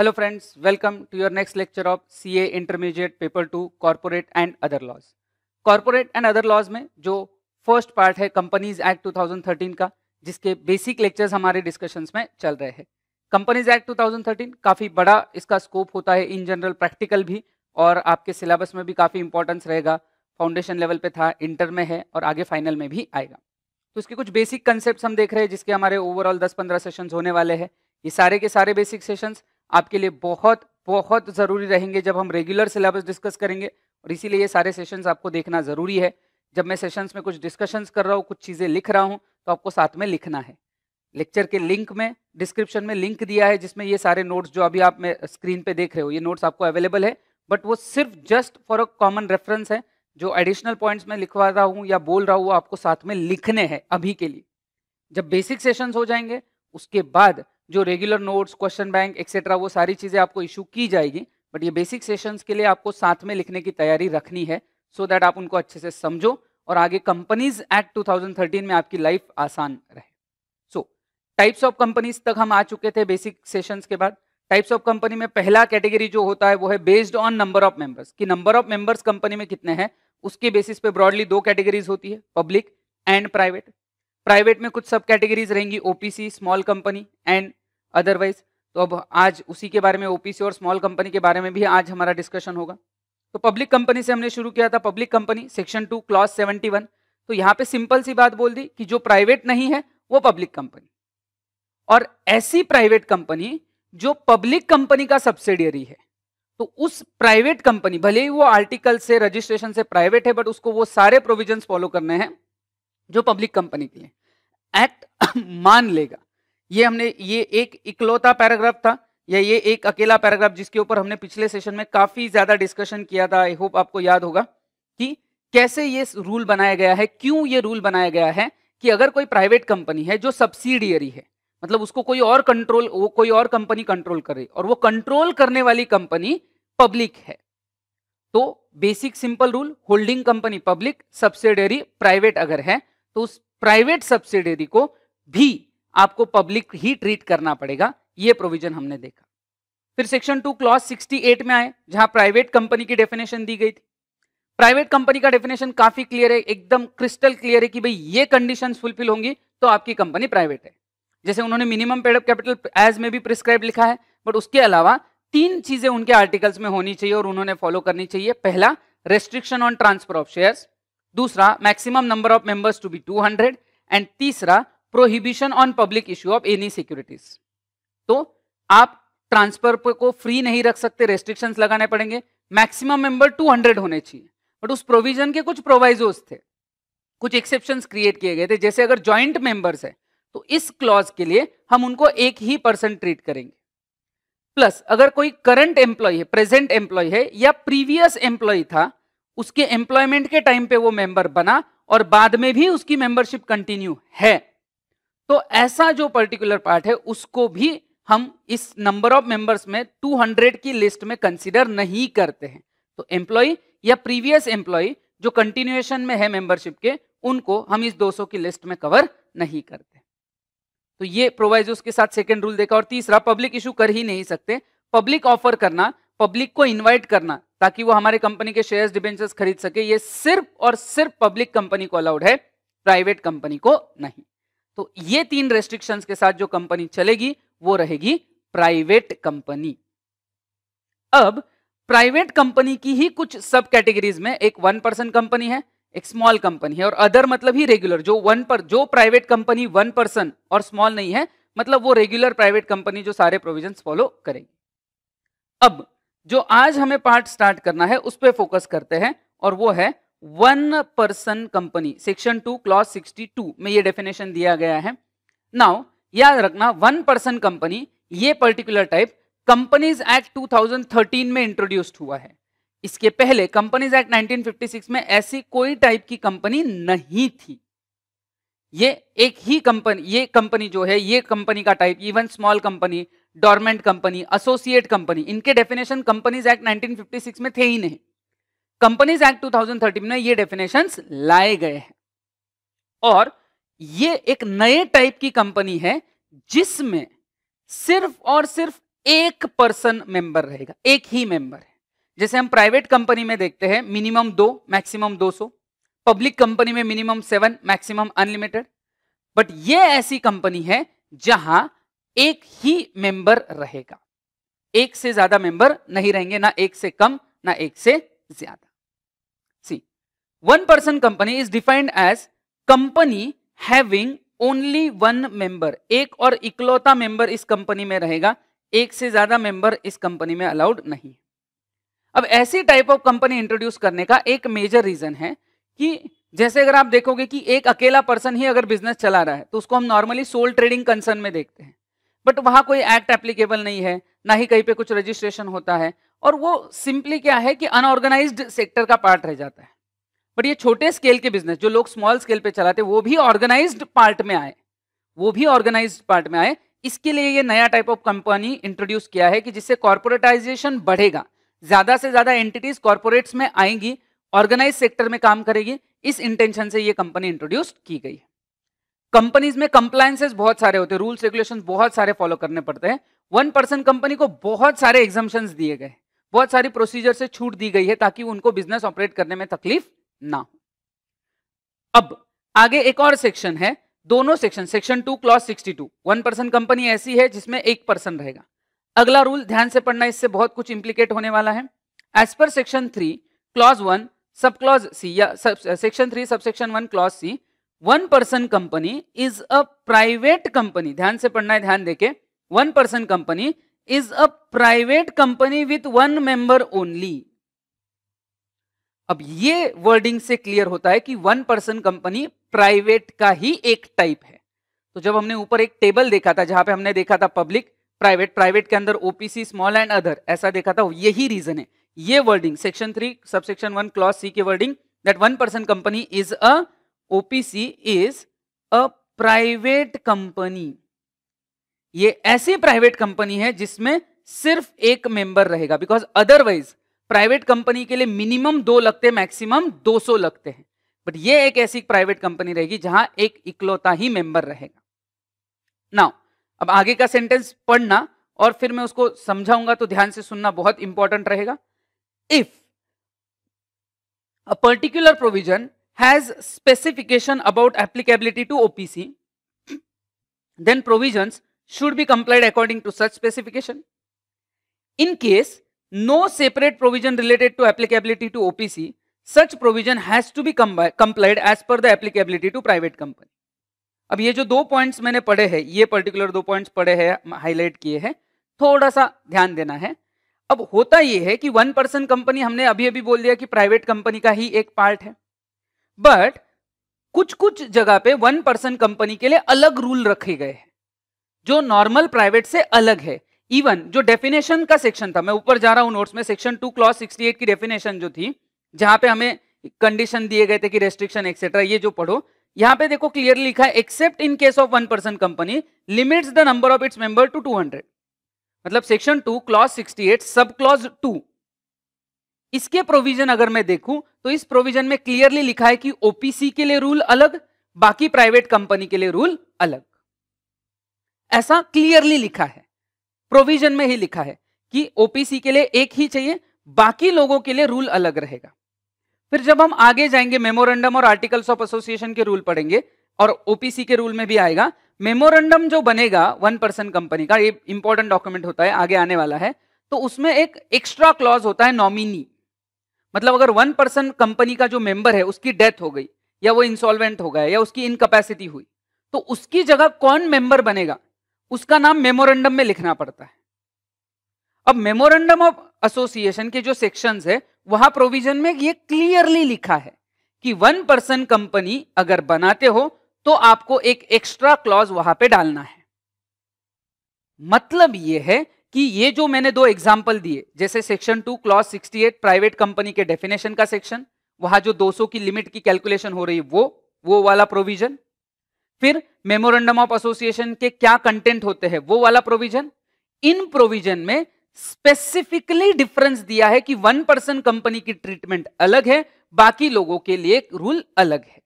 Hello friends welcome to your next lecture of CA intermediate paper two corporate and other laws corporate and other laws में जो first part है companies act 2013 का जिसके basic lectures हमारे discussions में चल रहे हैं कंपनीज एक्ट 2013 काफ़ी बड़ा इसका स्कोप होता है इन जनरल प्रैक्टिकल भी और आपके सिलेबस में भी काफ़ी इंपॉर्टेंस रहेगा फाउंडेशन लेवल पे था इंटर में है और आगे फाइनल में भी आएगा तो उसके कुछ बेसिक कंसेप्ट हम देख रहे हैं जिसके हमारे ओवरऑल दस पंद्रह सेशंस होने वाले हैं ये सारे के सारे बेसिक सेशंस आपके लिए बहुत बहुत ज़रूरी रहेंगे जब हम रेगुलर सिलेबस डिस्कस करेंगे और इसीलिए ये सारे सेशंस आपको देखना ज़रूरी है जब मैं सेशंस में कुछ डिस्कशंस कर रहा हूँ कुछ चीज़ें लिख रहा हूँ तो आपको साथ में लिखना है लेक्चर के लिंक में डिस्क्रिप्शन में लिंक दिया है जिसमें ये सारे नोट्स जो अभी आप मैं स्क्रीन पर देख रहे हो ये नोट्स आपको अवेलेबल है बट वो सिर्फ just for a common reference है जो एडिशनल पॉइंट्स मैं लिखवा रहा हूँ या बोल रहा हूँ आपको साथ में लिखने हैं अभी के लिए जब बेसिक सेशंस हो जाएंगे उसके बाद जो regular notes question bank etcetera वो सारी चीज़ें आपको इशू की जाएगी बट ये बेसिक सेशंस के लिए आपको साथ में लिखने की तैयारी रखनी है सो so दैट आप उनको अच्छे से समझो और आगे कंपनीज एक्ट 2013 में आपकी लाइफ आसान रहे सो टाइप्स ऑफ कंपनीज तक हम आ चुके थे बेसिक सेशंस के बाद टाइप्स ऑफ कंपनी में पहला कैटेगरी जो होता है वो है based on number of members कि नंबर ऑफ मेंबर्स कंपनी में कितने हैं उसके बेसिस पे ब्रॉडली दो कैटेगरीज होती है पब्लिक एंड प्राइवेट प्राइवेट में कुछ सब कैटेगरीज रहेंगी OPC small company and otherwise तो अब आज उसी के बारे में ओपीसी और स्मॉल कंपनी के बारे में भी आज हमारा डिस्कशन होगा तो पब्लिक कंपनी से हमने शुरू किया था public company section two clause seventy one तो यहाँ पे सिंपल सी बात बोल दी कि जो प्राइवेट नहीं है वो पब्लिक कंपनी और ऐसी प्राइवेट कंपनी जो पब्लिक कंपनी का सब्सिडियरी है तो उस प्राइवेट कंपनी भले ही वो आर्टिकल से रजिस्ट्रेशन से प्राइवेट है बट उसको वो सारे प्रोविजन फॉलो करने हैं जो पब्लिक कंपनी के लिए एक्ट मान लेगा ये हमने ये एक इकलौता पैराग्राफ था या ये एक अकेला पैराग्राफ जिसके ऊपर हमने पिछले सेशन में काफी ज्यादा डिस्कशन किया था आई होप आपको याद होगा कि कैसे ये रूल बनाया गया है क्यों ये रूल बनाया गया है कि अगर कोई प्राइवेट कंपनी है जो सब्सिडियरी है मतलब उसको कोई और कंट्रोल वो कोई और कंपनी कंट्रोल कर रही और वो कंट्रोल करने वाली कंपनी पब्लिक है तो basic simple rule holding company public subsidiary private अगर है तो उस प्राइवेट सब्सिडरी को भी आपको पब्लिक ही ट्रीट करना पड़ेगा ये प्रोविजन हमने देखा फिर सेक्शन टू क्लॉज 68 में आए जहां प्राइवेट कंपनी की डेफिनेशन दी गई थी प्राइवेट कंपनी का डेफिनेशन काफी क्लियर है एकदम क्रिस्टल क्लियर है कि भाई ये कंडीशन फुलफिल होंगी तो आपकी कंपनी प्राइवेट है जैसे उन्होंने मिनिमम पेड कैपिटल एज में भी प्रिस्क्राइब लिखा है बट उसके अलावा तीन चीजें उनके आर्टिकल्स में होनी चाहिए और उन्होंने फॉलो करनी चाहिए पहला restriction on transfer of shares दूसरा maximum number of members to be 200 and तीसरा prohibition on public issue of any securities तो आप ट्रांसफर को फ्री नहीं रख सकते रेस्ट्रिक्शन लगाने पड़ेंगे मैक्सिमम मेंबर 200 होने चाहिए बट उस प्रोविजन के कुछ प्रोवाइजोस थे कुछ एक्सेप्शन क्रिएट किए गए थे जैसे अगर ज्वाइंट मेंबर्स है तो इस क्लॉज के लिए हम उनको एक ही पर्सन ट्रीट करेंगे प्लस अगर कोई करंट एम्प्लॉय है प्रेजेंट एम्प्लॉय है या प्रीवियस एम्प्लॉय था उसके एम्प्लॉयमेंट के टाइम पे वो मेंबर बना और बाद में भी उसकी मेंबरशिप कंटिन्यू है तो ऐसा जो पर्टिकुलर पार्ट है उसको भी हम इस नंबर ऑफ मेंबर्स में 200 की लिस्ट में कंसिडर नहीं करते हैं तो एम्प्लॉय या प्रीवियस एम्प्लॉय जो कंटिन्यूएशन में है मेंबरशिप के उनको हम इस 200 की लिस्ट में कवर नहीं करते तो ये प्रोवाइज के साथ सेकेंड रूल देखा और तीसरा पब्लिक इशू कर ही नहीं सकते पब्लिक ऑफर करना पब्लिक को इन्वाइट करना ताकि वो हमारे कंपनी के शेयर्स डिबेंचर्स खरीद सके ये सिर्फ और सिर्फ पब्लिक कंपनी को अलाउड है प्राइवेट कंपनी को नहीं तो ये तीन रेस्ट्रिक्शंस के साथ जो कंपनी चलेगी वो रहेगी प्राइवेट कंपनी अब प्राइवेट कंपनी की ही कुछ सब कैटेगरीज में एक वन पर्सन कंपनी है एक स्मॉल कंपनी है और अदर मतलब ही रेगुलर जो वन पर जो प्राइवेट कंपनी वन पर्सन और स्मॉल नहीं है मतलब वो रेगुलर प्राइवेट कंपनी जो सारे प्रोविजन फॉलो करेगी अब जो आज हमें पार्ट स्टार्ट करना है उस पर फोकस करते हैं और वो है one person company section two clause sixty two में ये डेफिनेशन दिया गया है नाउ याद रखना वन पर्सन कंपनी ये पर्टिकुलर टाइप कंपनीज एक्ट 2013 में इंट्रोड्यूस्ड हुआ है इसके पहले कंपनीज एक्ट 1956 में ऐसी कोई टाइप की कंपनी नहीं थी ये एक ही कंपनी ये कंपनी जो है ये कंपनी का type even small company dormant company associate company इनके डेफिनेशन कंपनीज एक्ट 1956 में थे ही नहीं कंपनीज एक्ट 2013 में ये डेफिनेशन लाए गए हैं और ये एक नए टाइप की कंपनी है जिसमें सिर्फ और सिर्फ एक पर्सन मेंबर रहेगा एक ही मेंबर है जैसे हम प्राइवेट कंपनी में देखते हैं मिनिमम दो मैक्सिमम दो सौ पब्लिक कंपनी में minimum seven maximum unlimited but ये ऐसी कंपनी है जहां एक ही मेंबर रहेगा एक से ज्यादा मेंबर नहीं रहेंगे ना एक से कम ना एक से ज्यादा See, one person company is defined as company having only one member एक और इकलौता मेंबर इस कंपनी में रहेगा एक से ज्यादा मेंबर इस कंपनी में अलाउड नहीं अब ऐसी टाइप ऑफ कंपनी इंट्रोड्यूस करने का एक मेजर रीजन है कि जैसे अगर आप देखोगे कि एक अकेला पर्सन ही अगर बिजनेस चला रहा है तो उसको हम नॉर्मली सोल ट्रेडिंग कंसर्न में देखते हैं बट वहां कोई एक्ट एप्लीकेबल नहीं है ना ही कहीं पे कुछ रजिस्ट्रेशन होता है और वो सिंपली क्या है कि अनऑर्गेनाइज सेक्टर का पार्ट रह जाता है बट ये छोटे स्केल के बिजनेस जो लोग स्मॉल स्केल पे चलाते वो भी ऑर्गेनाइज पार्ट में आए वो भी ऑर्गेनाइज पार्ट में आए इसके लिए ये नया टाइप ऑफ कंपनी इंट्रोड्यूस किया है कि जिससे कॉर्पोरेटाइजेशन बढ़ेगा ज्यादा से ज्यादा एंटिटीज कॉर्पोरेट्स में आएंगी ऑर्गेनाइज सेक्टर में काम करेगी इस इंटेंशन से ये कंपनी इंट्रोड्यूस की गई है कंपनीज में कंप्लायसेस बहुत सारे होते हैं रूल्स रेगुलेशन बहुत सारे फॉलो करने पड़ते हैं वन पर्सन कंपनी को बहुत सारे एग्जाम्शन दिए गए बहुत सारी प्रोसीजर से छूट दी गई है ताकि उनको बिजनेस ऑपरेट करने में तकलीफ ना हो अब आगे एक और सेक्शन है दोनों section section two clause sixty two one person company ऐसी है जिसमें एक पर्सन रहेगा अगला रूल ध्यान से पढ़ना इससे बहुत कुछ इंप्लीकेट होने वाला है as per section three clause one sub clause C या section three sub section one clause C one person company is a private company ध्यान से पढ़ना है ध्यान देके one person company is a private company with one member only. अब ये wording से क्लियर होता है कि वन पर्सन कंपनी प्राइवेट का ही एक टाइप है तो जब हमने ऊपर एक टेबल देखा था जहां पे हमने देखा था पब्लिक प्राइवेट प्राइवेट के अंदर ओपीसी स्मॉल एंड अदर ऐसा देखा था यही रीजन है ये wording section three subsection one clause C के wording that one person company is a OPC is a private company ये ऐसी प्राइवेट कंपनी है जिसमें सिर्फ एक मेंबर रहेगा बिकॉज अदरवाइज प्राइवेट कंपनी के लिए मिनिमम दो लगते मैक्सिमम 200 लगते हैं बट ये एक ऐसी प्राइवेट कंपनी रहेगी जहां एक इकलौता ही मेंबर रहेगा नाउ अब आगे का सेंटेंस पढ़ना और फिर मैं उसको समझाऊंगा तो ध्यान से सुनना बहुत इंपॉर्टेंट रहेगा if a particular provision has specification about applicability to OPC then provisions should be complied according to such specification. In case no separate provision related to applicability to OPC, such provision has to be complied as per the applicability to private company. अब ये जो दो points मैंने पढ़े हैं ये particular दो points पढ़े हैं हाईलाइट किए हैं थोड़ा सा ध्यान देना है अब होता ये है कि वन पर्सन कंपनी हमने अभी अभी बोल दिया कि प्राइवेट कंपनी का ही एक पार्ट है बट कुछ कुछ जगह पे वन पर्सन कंपनी के लिए अलग रूल रखे गए हैं जो नॉर्मल प्राइवेट से अलग है इवन जो डेफिनेशन का सेक्शन था मैं ऊपर जा रहा हूं नोट्स में section two clause sixty eight की डेफिनेशन जो थी जहां पे हमें कंडीशन दिए गए थे कि रेस्ट्रिक्शन एक्सेट्रा ये जो पढ़ो यहाँ पे देखो क्लियरली लिखा है except in case of one person company limits the number of its member to 200 मतलब section two clause 68 sub clause to इसके प्रोविजन अगर मैं देखूं तो इस प्रोविजन में क्लियरली लिखा है कि ओपीसी के लिए रूल अलग बाकी प्राइवेट कंपनी के लिए रूल अलग ऐसा क्लियरली लिखा है प्रोविजन में ही लिखा है कि ओपीसी के लिए एक ही चाहिए बाकी लोगों के लिए रूल अलग रहेगा फिर जब हम आगे जाएंगे मेमोरेंडम और आर्टिकल्स ऑफ एसोसिएशन के रूल पढ़ेंगे और ओपीसी के रूल में भी आएगा मेमोरेंडम जो बनेगा वन पर्सन कंपनी का ये इंपॉर्टेंट डॉक्यूमेंट होता है आगे आने वाला है तो उसमें एक एक्स्ट्रा क्लॉज होता है नॉमिनी मतलब अगर वन पर्सन कंपनी का जो मेंबर है उसकी डेथ हो गई या वो इंसॉल्वेंट हो गया या उसकी इनकेपेसिटी हुई तो उसकी जगह कौन मेंबर बनेगा उसका नाम मेमोरेंडम में लिखना पड़ता है अब मेमोरेंडम ऑफ एसोसिएशन के जो सेक्शंस है वहां प्रोविजन में ये क्लियरली लिखा है कि वन पर्सन कंपनी अगर बनाते हो तो आपको एक एक्स्ट्रा क्लॉज वहां पे डालना है मतलब ये है कि ये जो मैंने दो एग्जाम्पल दिए जैसे section two clause sixty private company के डेफिनेशन का सेक्शन वहां जो दो की लिमिट की कैलकुलेशन हो रही है वो वो वाला प्रोविजन फिर मेमोरेंडम ऑफ एसोसिएशन के क्या कंटेंट होते हैं वो वाला प्रोविजन इन प्रोविजन में स्पेसिफिकली डिफरेंस दिया है कि वन पर्सन कंपनी की ट्रीटमेंट अलग है बाकी लोगों के लिए रूल अलग है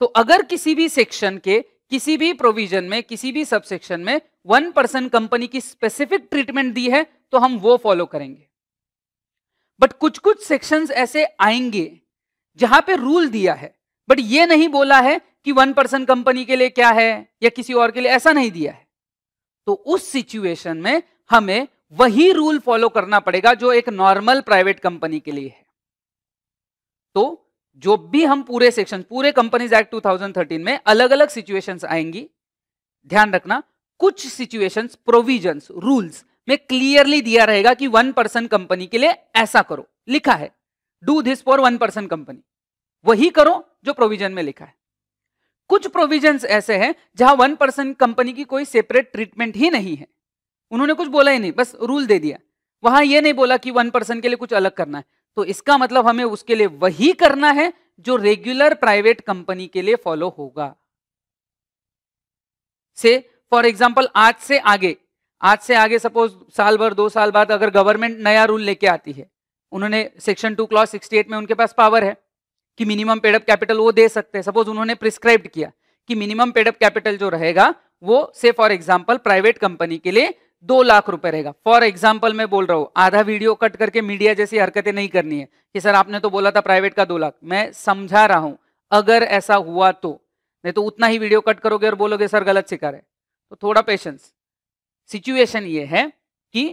तो अगर किसी भी सेक्शन के किसी भी प्रोविजन में किसी भी सब सेक्शन में वन पर्सन कंपनी की स्पेसिफिक ट्रीटमेंट दी है तो हम वो फॉलो करेंगे बट कुछ कुछ सेक्शंस ऐसे आएंगे जहां पे रूल दिया है बट ये नहीं बोला है कि वन पर्सन कंपनी के लिए क्या है या किसी और के लिए ऐसा नहीं दिया है तो उस सिचुएशन में हमें वही रूल फॉलो करना पड़ेगा जो एक नॉर्मल प्राइवेट कंपनी के लिए है तो जो भी हम पूरे सेक्शन पूरे कंपनीज एक्ट 2013 में अलग अलग सिचुएशंस आएंगी ध्यान रखना कुछ सिचुएशंस प्रोविजंस रूल्स में क्लियरली दिया रहेगा कि वन पर्सन कंपनी के लिए ऐसा करो लिखा है do this for one person company वही करो जो प्रोविजन में लिखा है कुछ प्रोविजंस ऐसे हैं जहां वन पर्सन कंपनी की कोई सेपरेट ट्रीटमेंट ही नहीं है उन्होंने कुछ बोला ही नहीं बस रूल दे दिया वहां यह नहीं बोला कि वन पर्सन के लिए कुछ अलग करना है तो इसका मतलब हमें उसके लिए वही करना है जो रेगुलर प्राइवेट कंपनी के लिए फॉलो होगा से फॉर एग्जाम्पल आज से आगे आज से आगे सपोज साल भर दो साल बाद अगर गवर्नमेंट नया रूल लेके आती है उन्होंने सेक्शन टू क्लॉज 68 में उनके पास पावर है कि मिनिमम पेडअप कैपिटल वो दे सकते हैं सपोज उन्होंने प्रिस्क्राइब किया कि मिनिमम पेडअप कैपिटल जो रहेगा वो से फॉर एग्जाम्पल प्राइवेट कंपनी के लिए दो लाख रुपए रहेगा फॉर एग्जाम्पल मैं बोल रहा हूँ आधा वीडियो कट करके मीडिया जैसी हरकतें नहीं करनी है कि सर आपने तो बोला था प्राइवेट का दो लाख मैं समझा रहा हूँ अगर ऐसा हुआ तो नहीं तो उतना ही वीडियो कट करोगे और बोलोगे सर गलत शिकार है तो थोड़ा पेशेंस सिचुएशन ये है कि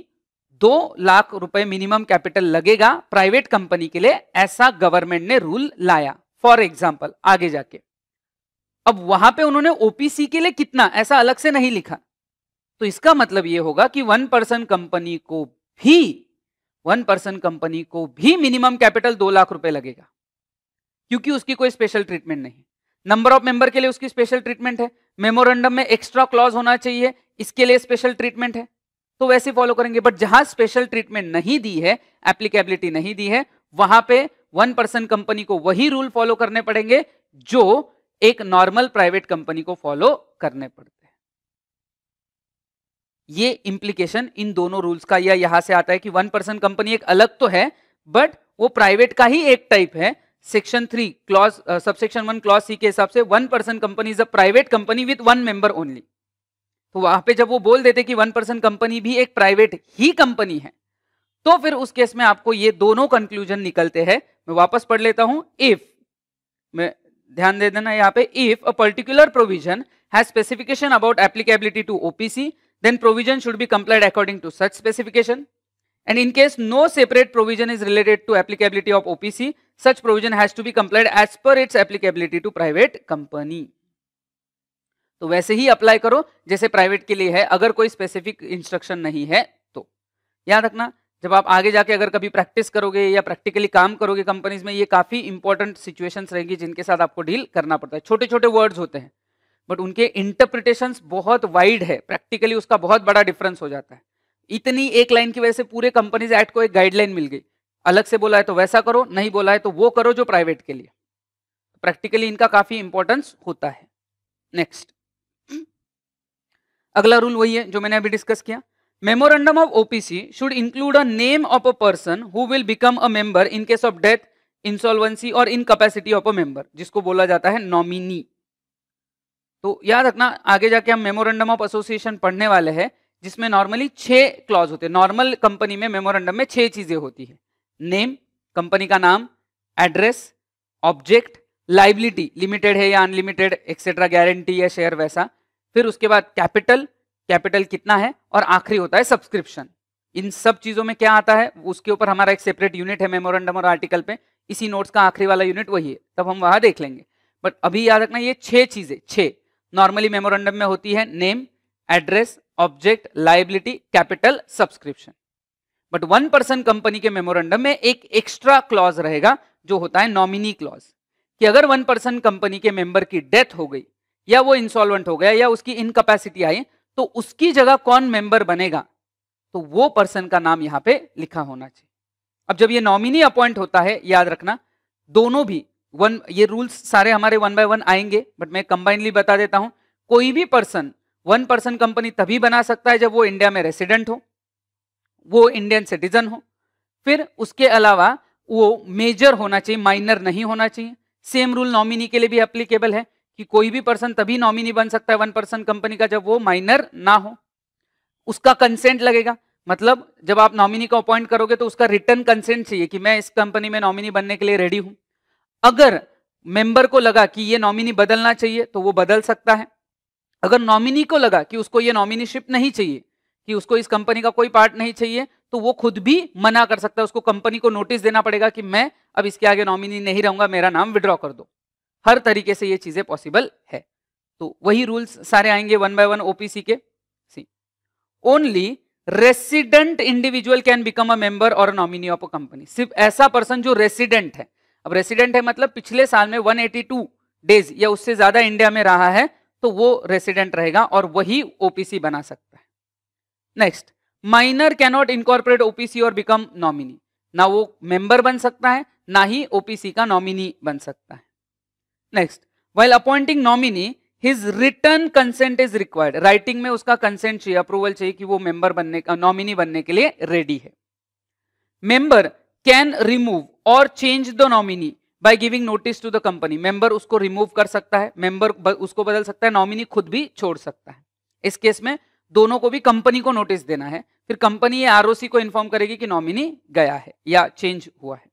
दो लाख रुपए मिनिमम कैपिटल लगेगा प्राइवेट कंपनी के लिए ऐसा गवर्नमेंट ने रूल लाया फॉर एग्जाम्पल आगे जाके अब वहां पे उन्होंने ओपीसी के लिए कितना ऐसा अलग से नहीं लिखा तो इसका मतलब यह होगा कि वन पर्सन कंपनी को भी वन पर्सन कंपनी को भी मिनिमम कैपिटल दो लाख रुपए लगेगा क्योंकि उसकी कोई स्पेशल ट्रीटमेंट नहीं नंबर ऑफ मेंबर के लिए उसकी स्पेशल ट्रीटमेंट है मेमोरेंडम में एक्स्ट्रा क्लॉज होना चाहिए इसके लिए स्पेशल ट्रीटमेंट है तो वैसे फॉलो करेंगे बट जहां स्पेशल ट्रीटमेंट नहीं दी है एप्लीकेबिलिटी नहीं दी है वहां पे वन परसेंट कंपनी को वही रूल फॉलो करने पड़ेंगे जो एक नॉर्मल प्राइवेट कंपनी को फॉलो करने पड़ते हैं ये इंप्लीकेशन इन दोनों रूल्स का या यहां से आता है कि वन परसेंट कंपनी एक अलग तो है बट वो प्राइवेट का ही एक टाइप है section three clause subsection one clause C के हिसाब से one person company is a private company with one member only तो वहां पे जब वो बोल देते कि वन परसेंट कंपनी भी एक प्राइवेट ही कंपनी है तो फिर उस केस में आपको ये दोनों कंक्लूजन निकलते हैं मैं वापस पढ़ लेता हूं इफ मैं ध्यान दे देना यहां पे if a particular provision has specification about applicability to OPC then provision should be complied according to such specification and in case no separate provision is related to applicability of OPC such provision has to be complied as per its applicability to private company तो वैसे ही apply करो जैसे private के लिए है अगर कोई specific instruction नहीं है तो याद रखना जब आप आगे जाके अगर कभी प्रैक्टिस करोगे या प्रैक्टिकली काम करोगे कंपनीज में ये काफ़ी इंपॉर्टेंट सिचुएशंस रहेंगी जिनके साथ आपको डील करना पड़ता है छोटे छोटे वर्ड्स होते हैं बट उनके इंटरप्रिटेशन बहुत वाइड है प्रैक्टिकली उसका बहुत बड़ा डिफरेंस हो जाता है इतनी एक लाइन की वजह से पूरे कंपनीज एक्ट को एक गाइडलाइन मिल गई अलग से बोला है तो वैसा करो नहीं बोला है तो वो करो जो प्राइवेट के लिए प्रैक्टिकली इनका काफ़ी इंपॉर्टेंस होता है नेक्स्ट अगला रूल वही है जो मैंने अभी डिस्कस किया memorandum of OPC should include a name of a person who will become a member in case of death insolvency और इनकैपेसिटी ऑफ अ मेंबर जिसको बोला जाता है नॉमिनी तो याद रखना आगे जाके हम मेमोरेंडम ऑफ एसोसिएशन पढ़ने वाले हैं जिसमें नॉर्मली छह क्लॉज होते हैं नॉर्मल कंपनी में मेमोरेंडम में छह चीजें होती है नेम कंपनी का नाम एड्रेस ऑब्जेक्ट लाइबिलिटी लिमिटेड है या अनलिमिटेड एक्सेट्रा गारंटी या शेयर वैसा फिर उसके बाद कैपिटल कैपिटल कितना है और आखिरी होता है सब्सक्रिप्शन इन सब चीजों में क्या आता है उसके ऊपर हमारा एक सेपरेट यूनिट है मेमोरेंडम और आर्टिकल पे इसी नोट्स का आखिरी वाला यूनिट वही है तब हम वहां देख लेंगे बट अभी याद रखना ये छह चीजें छह नॉर्मली मेमोरेंडम में होती है name address object liability capital subscription but one person company के मेमोरेंडम में एक एक्स्ट्रा क्लॉज रहेगा जो होता है नॉमिनी क्लॉज कि अगर वन पर्सन कंपनी के मेंबर की डेथ हो गई या वो इंसॉल्वेंट हो गया या उसकी इनकेपेसिटी आई तो उसकी जगह कौन मेंबर बनेगा तो वो पर्सन का नाम यहाँ पे लिखा होना चाहिए अब जब ये नॉमिनी अपॉइंट होता है याद रखना दोनों भी वन ये रूल्स सारे हमारे वन बाय वन आएंगे बट मैं कंबाइनली बता देता हूं कोई भी पर्सन वन पर्सन कंपनी तभी बना सकता है जब वो इंडिया में रेसिडेंट हो वो इंडियन सिटीजन हो फिर उसके अलावा वो मेजर होना चाहिए माइनर नहीं होना चाहिए सेम रूल नॉमिनी के लिए भी एप्लीकेबल है कि कोई भी पर्सन तभी नॉमिनी बन सकता है वन पर्सन कंपनी का जब वो माइनर ना हो उसका कंसेंट लगेगा मतलब जब आप नॉमिनी को अपॉइंट करोगे तो उसका रिटर्न कंसेंट चाहिए कि मैं इस कंपनी में नॉमिनी बनने के लिए रेडी हूं अगर मेंबर को लगा कि ये नॉमिनी बदलना चाहिए तो वो बदल सकता है अगर नॉमिनी को लगा कि उसको ये नॉमिनीशिप नहीं चाहिए कि उसको इस कंपनी का कोई पार्ट नहीं चाहिए तो वो खुद भी मना कर सकता है उसको कंपनी को नोटिस देना पड़ेगा कि मैं अब इसके आगे नॉमिनी नहीं रहूंगा मेरा नाम विड्रॉ कर दो हर तरीके से ये चीज़ें पॉसिबल है तो वही रूल्स सारे आएंगे वन बाय वन ओपीसी के सी only resident individual can become a member और नॉमिनी ऑफ अ कंपनी सिर्फ ऐसा पर्सन जो रेसिडेंट है अब रेसिडेंट है मतलब पिछले साल में 182 डेज या उससे ज्यादा इंडिया में रहा है तो वो रेसिडेंट रहेगा और वही ओपीसी बना सकता है next minor cannot incorporate OPC और बिकम नॉमिनी ना वो मेंबर बन सकता है ना ही ओपीसी का नॉमिनी बन सकता है next while appointing nominee his written consent is required writing में उसका कंसेंट चाहिए अप्रूवल चाहिए कि वो मेंबर बनने नॉमिनी बनने के लिए रेडी है मेंबर कैन रिमूव और change the nominee by giving notice to the company member उसको रिमूव कर सकता है मेंबर उसको बदल सकता है नॉमिनी खुद भी छोड़ सकता है इस केस में दोनों को भी कंपनी को नोटिस देना है फिर कंपनी ये आरओसी को इन्फॉर्म करेगी कि नॉमिनी गया है या चेंज हुआ है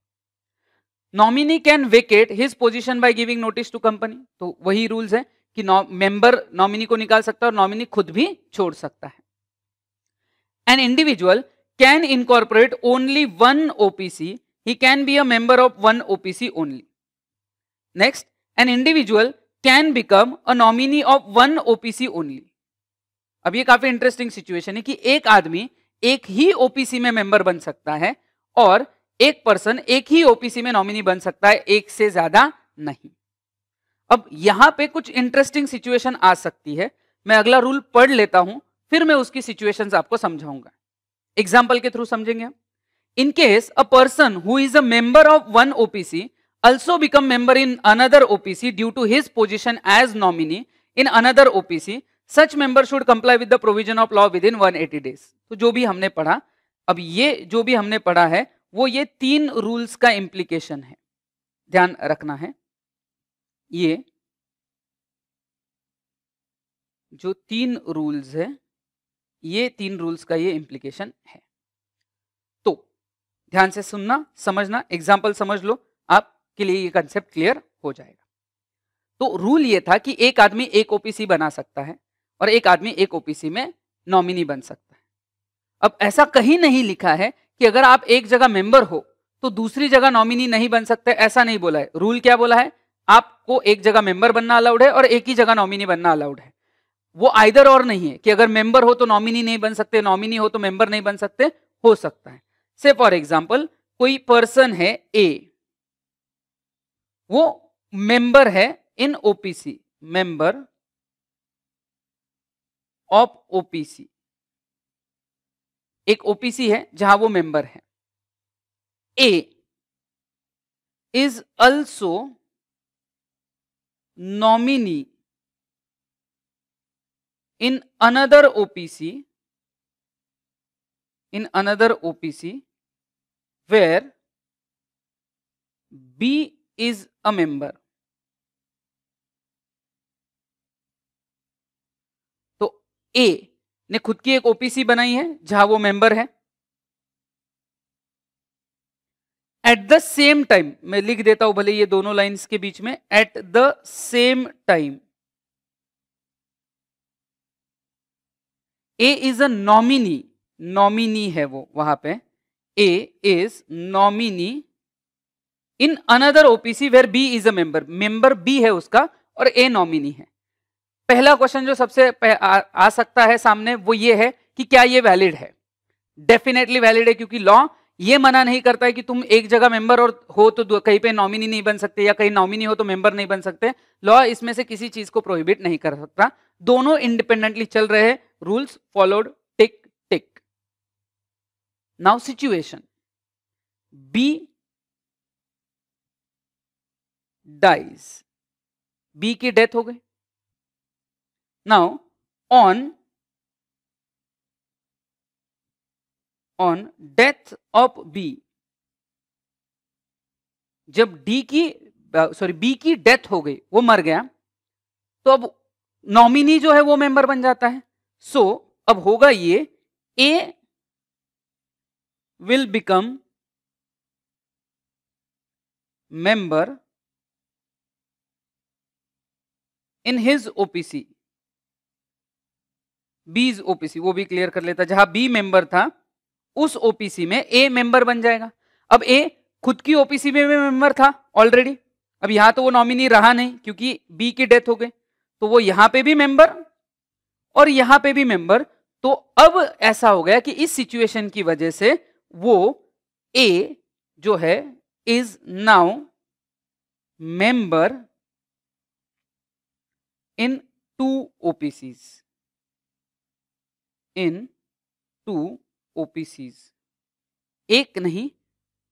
nominee can vacate his position by giving notice to company तो वही रूल्स है कि मेंबर नॉमिनी को निकाल सकता है और नॉमिनी खुद भी छोड़ सकता है an individual can incorporate only one OPC ही can be a member of one OPC only next an individual can become a nominee of one OPC only अब ये काफी इंटरेस्टिंग सिचुएशन है कि एक आदमी एक ही ओपीसी में मेंबर बन सकता है और एक पर्सन एक ही ओपीसी में नॉमिनी बन सकता है एक से ज्यादा नहीं अब यहां पे कुछ इंटरेस्टिंग सिचुएशन आ सकती है मैं अगला रूल पढ़ लेता हूं फिर मैं उसकी सिचुएशन आपको समझाऊंगा एग्जाम्पल के थ्रू समझेंगे हम in case a person who is a member of one OPC also become member in another OPC due to his position as nominee in another OPC, such member should comply with the provision of law within 180 days तो जो भी हमने पढ़ा अब ये जो भी हमने पढ़ा है वो ये तीन रूल्स का इम्प्लीकेशन है ध्यान रखना है ये जो तीन रूल्स है ये तीन रूल्स का ये इंप्लीकेशन है तो ध्यान से सुनना समझना एग्जाम्पल समझ लो आपके लिए ये कंसेप्ट क्लियर हो जाएगा तो रूल ये था कि एक आदमी एक ओपीसी बना सकता है और एक आदमी एक ओपीसी में नॉमिनी बन सकता है अब ऐसा कहीं नहीं लिखा है कि अगर आप एक जगह मेंबर हो तो दूसरी जगह नॉमिनी नहीं बन सकते ऐसा नहीं बोला है रूल क्या बोला है आपको एक जगह मेंबर बनना अलाउड है और एक ही जगह नॉमिनी बनना अलाउड है वो आइदर और नहीं है कि अगर मेंबर हो तो नॉमिनी नहीं बन सकते नॉमिनी हो तो मेंबर नहीं बन सकते हो सकता है से फॉर एग्जाम्पल कोई पर्सन है ए वो मेंबर है in OPC member of OPC एक ओपीसी है जहां वो मेंबर है A is also nominee in another OPC in another OPC where B is a member तो ए ने खुद की एक ओपीसी बनाई है जहां वो मेंबर है एट द सेम टाइम मैं लिख देता हूं भले ये दोनों लाइंस के बीच में at the same time A is a nominee nominee है वो वहां पे A is nominee in another OPC where B is a member member B है उसका और ए नॉमिनी है पहला क्वेश्चन जो सबसे आ, आ सकता है सामने वो ये है कि क्या ये वैलिड है डेफिनेटली वैलिड है क्योंकि लॉ ये मना नहीं करता है कि तुम एक जगह मेंबर और हो तो कहीं पे नॉमिनी नहीं बन सकते या कहीं नॉमिनी हो तो मेंबर नहीं बन सकते लॉ इसमें से किसी चीज को प्रोहिबिट नहीं कर सकता दोनों इंडिपेंडेंटली चल रहे हैं rules followed tick tick now situation B dies B की डेथ हो गई Now, on on death of B, जब D की सॉरी B की डेथ हो गई वो मर गया तो अब नॉमिनी जो है वो मेंबर बन जाता है सो so, अब होगा ये A will become member in his OPC B's OPC वो भी क्लियर कर लेता जहां बी मेंबर था उस ओपीसी में ए मेंबर बन जाएगा अब ए खुद की ओपीसी में मेंबर था ऑलरेडी अब यहां तो वो नॉमिनी रहा नहीं क्योंकि बी की डेथ हो गई तो वो यहां पे भी मेंबर और यहां पे भी मेंबर तो अब ऐसा हो गया कि इस सिचुएशन की वजह से वो ए जो है is now member in two OPCs in two OPCs एक नहीं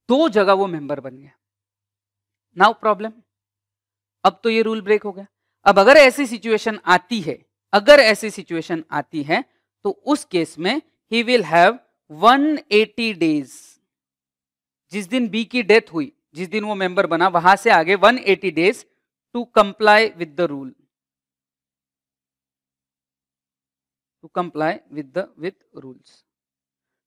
दो जगह वो मेंबर बन गया नाउ प्रॉब्लम अब तो ये रूल ब्रेक हो गया अब अगर ऐसी सिचुएशन आती है अगर ऐसी सिचुएशन आती है तो उस केस में ही विल हैव 180 डेज जिस दिन बी की डेथ हुई जिस दिन वो मेंबर बना वहां से आगे 180 days to comply with the rule to comply with the with rules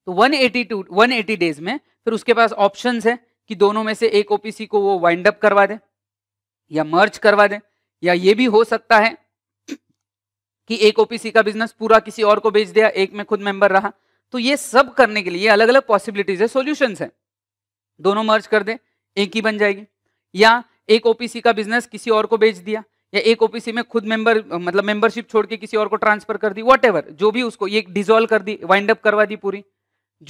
तो 182 180 डेज में फिर उसके पास ऑप्शन है कि दोनों में से एक ओपीसी को वो वाइंड अप करवा दे या मर्ज करवा दे या ये भी हो सकता है कि एक ओपीसी का बिजनेस पूरा किसी और को बेच दिया एक में खुद मेंबर रहा तो ये सब करने के लिए अलग अलग पॉसिबिलिटीज है सोल्यूशन है दोनों मर्ज कर दे एक ही बन जाएगी या एक ओपीसी का बिजनेस किसी और को बेच दिया या एक ओपीसी में खुद मेंबर मतलब मेंबरशिप छोड़ के किसी और को ट्रांसफर कर दी वॉट जो भी उसको ये डिजोल्व कर दी वाइंड अप करवा दी पूरी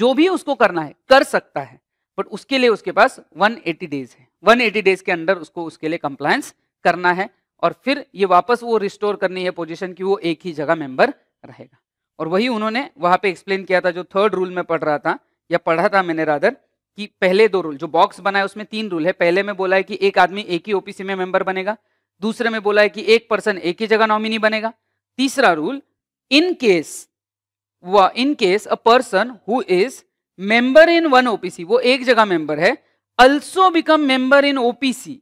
जो भी उसको करना है कर सकता है बट उसके लिए उसके पास 180 डेज है 180 डेज के अंदर उसको उसके लिए कंप्लायंस करना है और फिर ये वापस वो रिस्टोर करनी है पोजिशन की वो एक ही जगह मेंबर रहेगा और वही उन्होंने वहां पे एक्सप्लेन किया था जो थर्ड रूल में पढ़ रहा था या पढ़ा था मैंने रादर कि पहले दो रूल जो बॉक्स बनाए उसमें तीन रूल है पहले में बोला है कि एक आदमी एक ही ओपीसी में मेंबर बनेगा दूसरे में बोला है कि एक पर्सन एक ही जगह नॉमिनी बनेगा तीसरा रूल इन केस व in case a person who is member in one OPC वो एक जगह मेंबर है also become member in OPC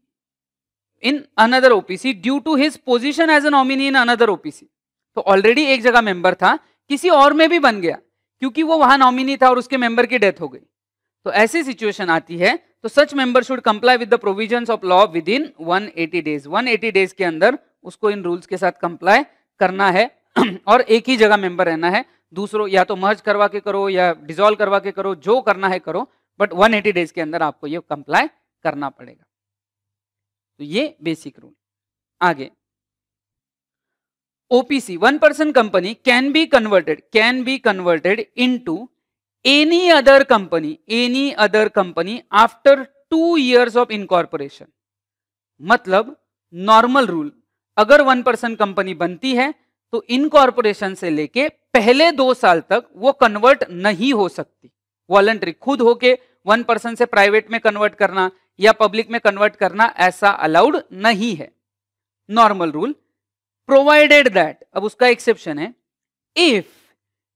in another OPC due to his position as a nominee in another OPC तो already एक जगह member था किसी और में भी बन गया क्योंकि वो वहां नॉमिनी था और उसके मेंबर की डेथ हो गई तो ऐसी सिचुएशन आती है तो such member should comply with the provisions of law within 180 days 180 days के अंदर उसको इन रूल्स के साथ कंप्लाई करना है और एक ही जगह मेंबर रहना है दूसरों या तो मर्ज करवा के करो या डिजोल्व करवा के करो जो करना है करो बट 180 डेज के अंदर आपको ये कंप्लाई करना पड़ेगा तो ये बेसिक रूल आगे OPC one person company can be converted can be converted to any other company any other company after two years of incorporation मतलब नॉर्मल रूल अगर वन परसेंट कंपनी बनती है तो इनकॉर्पोरेशन से लेके पहले दो साल तक वो कन्वर्ट नहीं हो सकती वॉलंटरी खुद होके वन परसेंट से प्राइवेट में कन्वर्ट करना या पब्लिक में कन्वर्ट करना ऐसा अलाउड नहीं है नॉर्मल रूल प्रोवाइडेड दैट अब उसका एक्सेप्शन है if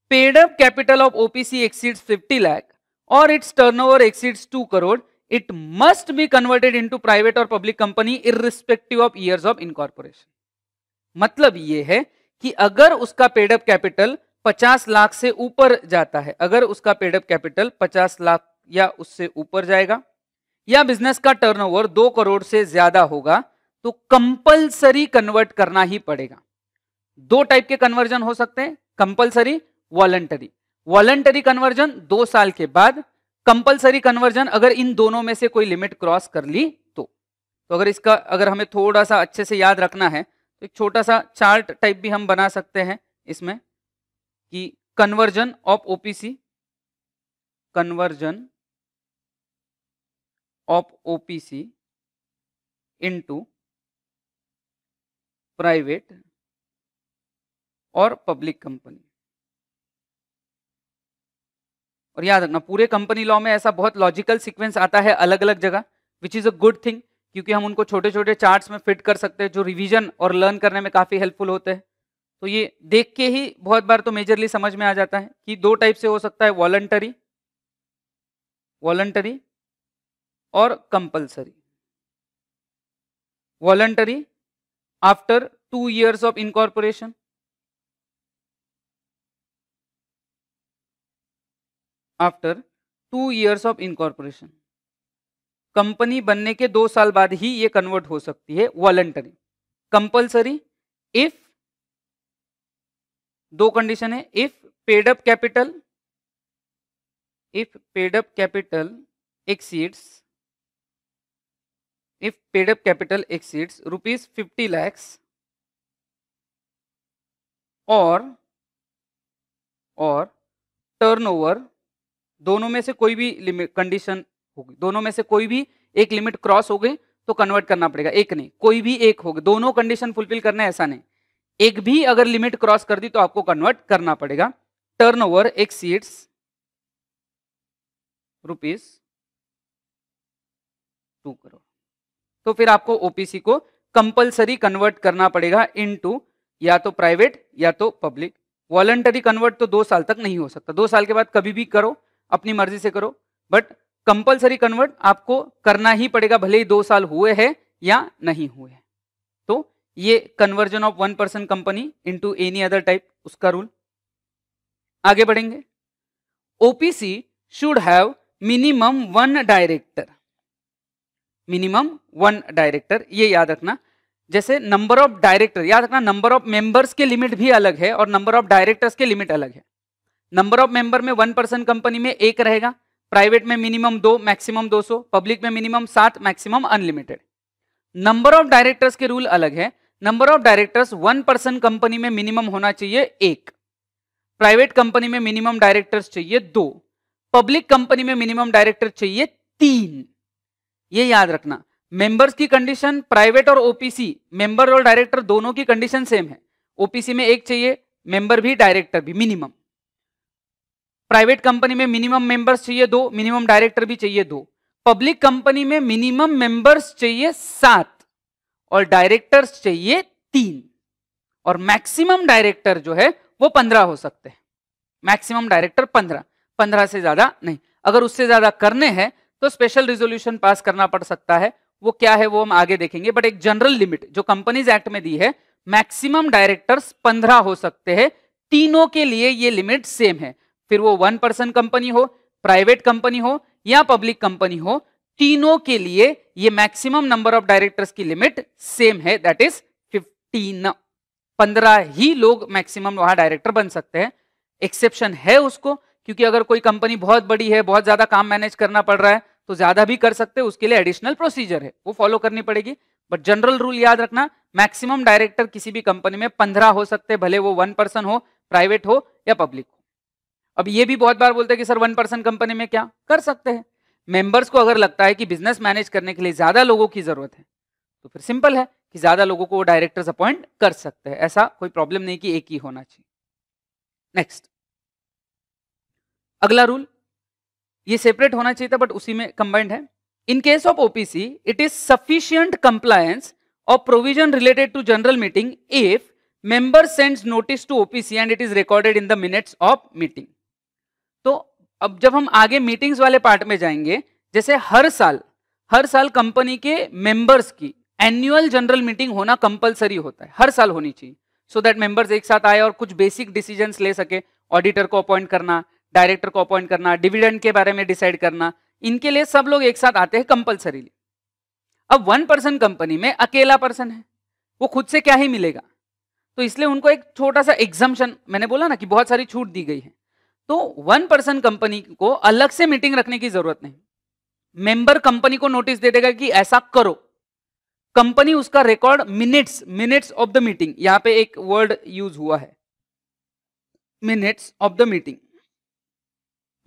paid up capital of OPC exceeds 50 lakh और its turnover exceeds 2 crore it must be converted into private और public company irrespective of years of incorporation मतलब ये है कि अगर उसका पेड अप कैपिटल 50 लाख से ऊपर जाता है अगर उसका पेड अप कैपिटल 50 लाख या उससे ऊपर जाएगा या बिजनेस का टर्नओवर 2 करोड़ से ज्यादा होगा तो कंपल्सरी कन्वर्ट करना ही पड़ेगा दो टाइप के कन्वर्जन हो सकते हैं कंपलसरी वॉलंटरी वॉलंटरी कन्वर्जन दो साल के बाद कंपलसरी कन्वर्जन अगर इन दोनों में से कोई लिमिट क्रॉस कर ली तो तो अगर इसका अगर हमें थोड़ा सा अच्छे से याद रखना है तो एक छोटा सा चार्ट टाइप भी हम बना सकते हैं इसमें कि conversion of OPC conversion of OPC into private और पब्लिक कंपनी और याद रखना पूरे कंपनी लॉ में ऐसा बहुत लॉजिकल सीक्वेंस आता है अलग अलग जगह which is a good thing क्योंकि हम उनको छोटे छोटे चार्ट्स में फिट कर सकते हैं जो रिवीजन और लर्न करने में काफ़ी हेल्पफुल होते हैं तो ये देख के ही बहुत बार तो मेजरली समझ में आ जाता है कि दो टाइप से हो सकता है वॉलंटरी वॉलंटरी और compulsory voluntary after two years of incorporation after two years of incorporation company बनने के दो साल बाद ही ये कन्वर्ट हो सकती है वॉलंटरी कंपल्सरी इफ दो कंडीशन है if paid up capital if paid up capital exceeds if paid up capital exceeds rupees fifty lakhs और और टर्नओवर दोनों में से कोई भी लिमिट कंडीशन होगी दोनों में से कोई भी एक लिमिट क्रॉस हो गई तो कन्वर्ट करना पड़ेगा एक नहीं कोई भी एक हो गई दोनों कंडीशन फुलफिल करना है ऐसा नहीं एक भी अगर लिमिट क्रॉस कर दी तो आपको कन्वर्ट करना पड़ेगा turn over exceeds rupees two crore तो फिर आपको ओपीसी को कंपलसरी कन्वर्ट करना पड़ेगा टू या तो प्राइवेट या तो पब्लिक वॉलंटरी कन्वर्ट तो दो साल तक नहीं हो सकता दो साल के बाद कभी भी करो अपनी मर्जी से करो बट कंपलसरी कन्वर्ट आपको करना ही पड़ेगा भले ही दो साल हुए हैं या नहीं हुए हैं तो ये conversion of one person company into any other type उसका रूल आगे बढ़ेंगे OPC should have minimum one director minimum one director ये याद रखना जैसे नंबर ऑफ डायरेक्टर याद रखना नंबर ऑफ मेंबर्स के लिमिट भी अलग है और नंबर ऑफ डायरेक्टर्स के लिमिट अलग है नंबर ऑफ मेंबर में वन पर्सन कंपनी में एक रहेगा प्राइवेट में मिनिमम दो मैक्सिमम 200 पब्लिक में मिनिमम सात maximum unlimited number of directors के रूल अलग है number of directors one person company में मिनिमम होना चाहिए एक प्राइवेट कंपनी में मिनिमम डायरेक्टर्स चाहिए दो पब्लिक कंपनी में मिनिमम डायरेक्टर चाहिए तीन ये याद रखना मेंबर्स की कंडीशन प्राइवेट और ओपीसी मेंबर और डायरेक्टर दोनों की कंडीशन सेम है ओपीसी में एक चाहिए मेंबर भी डायरेक्टर भी मिनिमम प्राइवेट कंपनी में मिनिमम मेंबर्स चाहिए दो मिनिमम डायरेक्टर भी चाहिए दो पब्लिक कंपनी में मिनिमम मेंबर्स चाहिए सात और डायरेक्टर्स चाहिए तीन और मैक्सिमम डायरेक्टर जो है वो पंद्रह हो सकते हैं मैक्सिमम डायरेक्टर पंद्रह पंद्रह से ज्यादा नहीं अगर उससे ज्यादा करने हैं तो स्पेशल रिजोल्यूशन पास करना पड़ सकता है वो क्या है वो हम आगे देखेंगे बट एक जनरल लिमिट जो कंपनीज एक्ट में दी है मैक्सिमम डायरेक्टर्स पंद्रह हो सकते हैं तीनों के लिए ये लिमिट सेम है फिर वो वन पर्सन कंपनी हो प्राइवेट कंपनी हो या पब्लिक कंपनी हो तीनों के लिए ये मैक्सिमम नंबर ऑफ डायरेक्टर्स की लिमिट सेम है दैट इज फिफ्टीन पंद्रह ही लोग मैक्सिमम वहां डायरेक्टर बन सकते हैं एक्सेप्शन है उसको क्योंकि अगर कोई कंपनी बहुत बड़ी है बहुत ज्यादा काम मैनेज करना पड़ रहा है तो ज्यादा भी कर सकते हैं उसके लिए एडिशनल प्रोसीजर है वो फॉलो करनी पड़ेगी बट जनरल रूल याद रखना मैक्सिमम डायरेक्टर किसी भी कंपनी में पंद्रह हो सकते हैं भले वो वन पर्सन हो प्राइवेट हो या पब्लिक हो अब ये भी बहुत बार बोलते हैं कि सर वन पर्सन कंपनी में क्या कर सकते हैं मेंबर्स को अगर लगता है कि बिजनेस मैनेज करने के लिए ज़्यादा लोगों की ज़रूरत है तो फिर सिंपल है कि ज़्यादा लोगों को वो डायरेक्टर्स अपॉइंट कर सकते हैं ऐसा कोई प्रॉब्लम नहीं कि एक ही होना चाहिए नेक्स्ट अगला रूल ये सेपरेट होना चाहिए था बट उसी में कंबाइंड है in case of OPC it is sufficient compliance और provision related to general meeting if member sends notice to OPC and it is recorded in the minutes of meeting तो अब जब हम आगे मीटिंग्स वाले पार्ट में जाएंगे जैसे हर साल हर साल कंपनी के मेंबर्स की एनुअल जनरल मीटिंग होना कंपलसरी होता है हर साल होनी चाहिए सो दैट मेंबर्स एक साथ आए और कुछ बेसिक डिसीजन ले सके ऑडिटर को अपॉइंट करना डायरेक्टर को अपॉइंट करना डिविडेंड के बारे में डिसाइड करना इनके लिए सब लोग एक साथ आते हैं कंपलसरीली अब वन पर्सन कंपनी में अकेला पर्सन है वो खुद से क्या ही मिलेगा तो इसलिए उनको एक छोटा सा एग्जाम्शन मैंने बोला ना कि बहुत सारी छूट दी गई है तो वन पर्सन कंपनी को अलग से मीटिंग रखने की जरूरत नहीं मेंबर कंपनी को नोटिस दे देगा कि ऐसा करो कंपनी उसका record minutes minutes of the meeting यहां पे एक वर्ड यूज हुआ है minutes of the meeting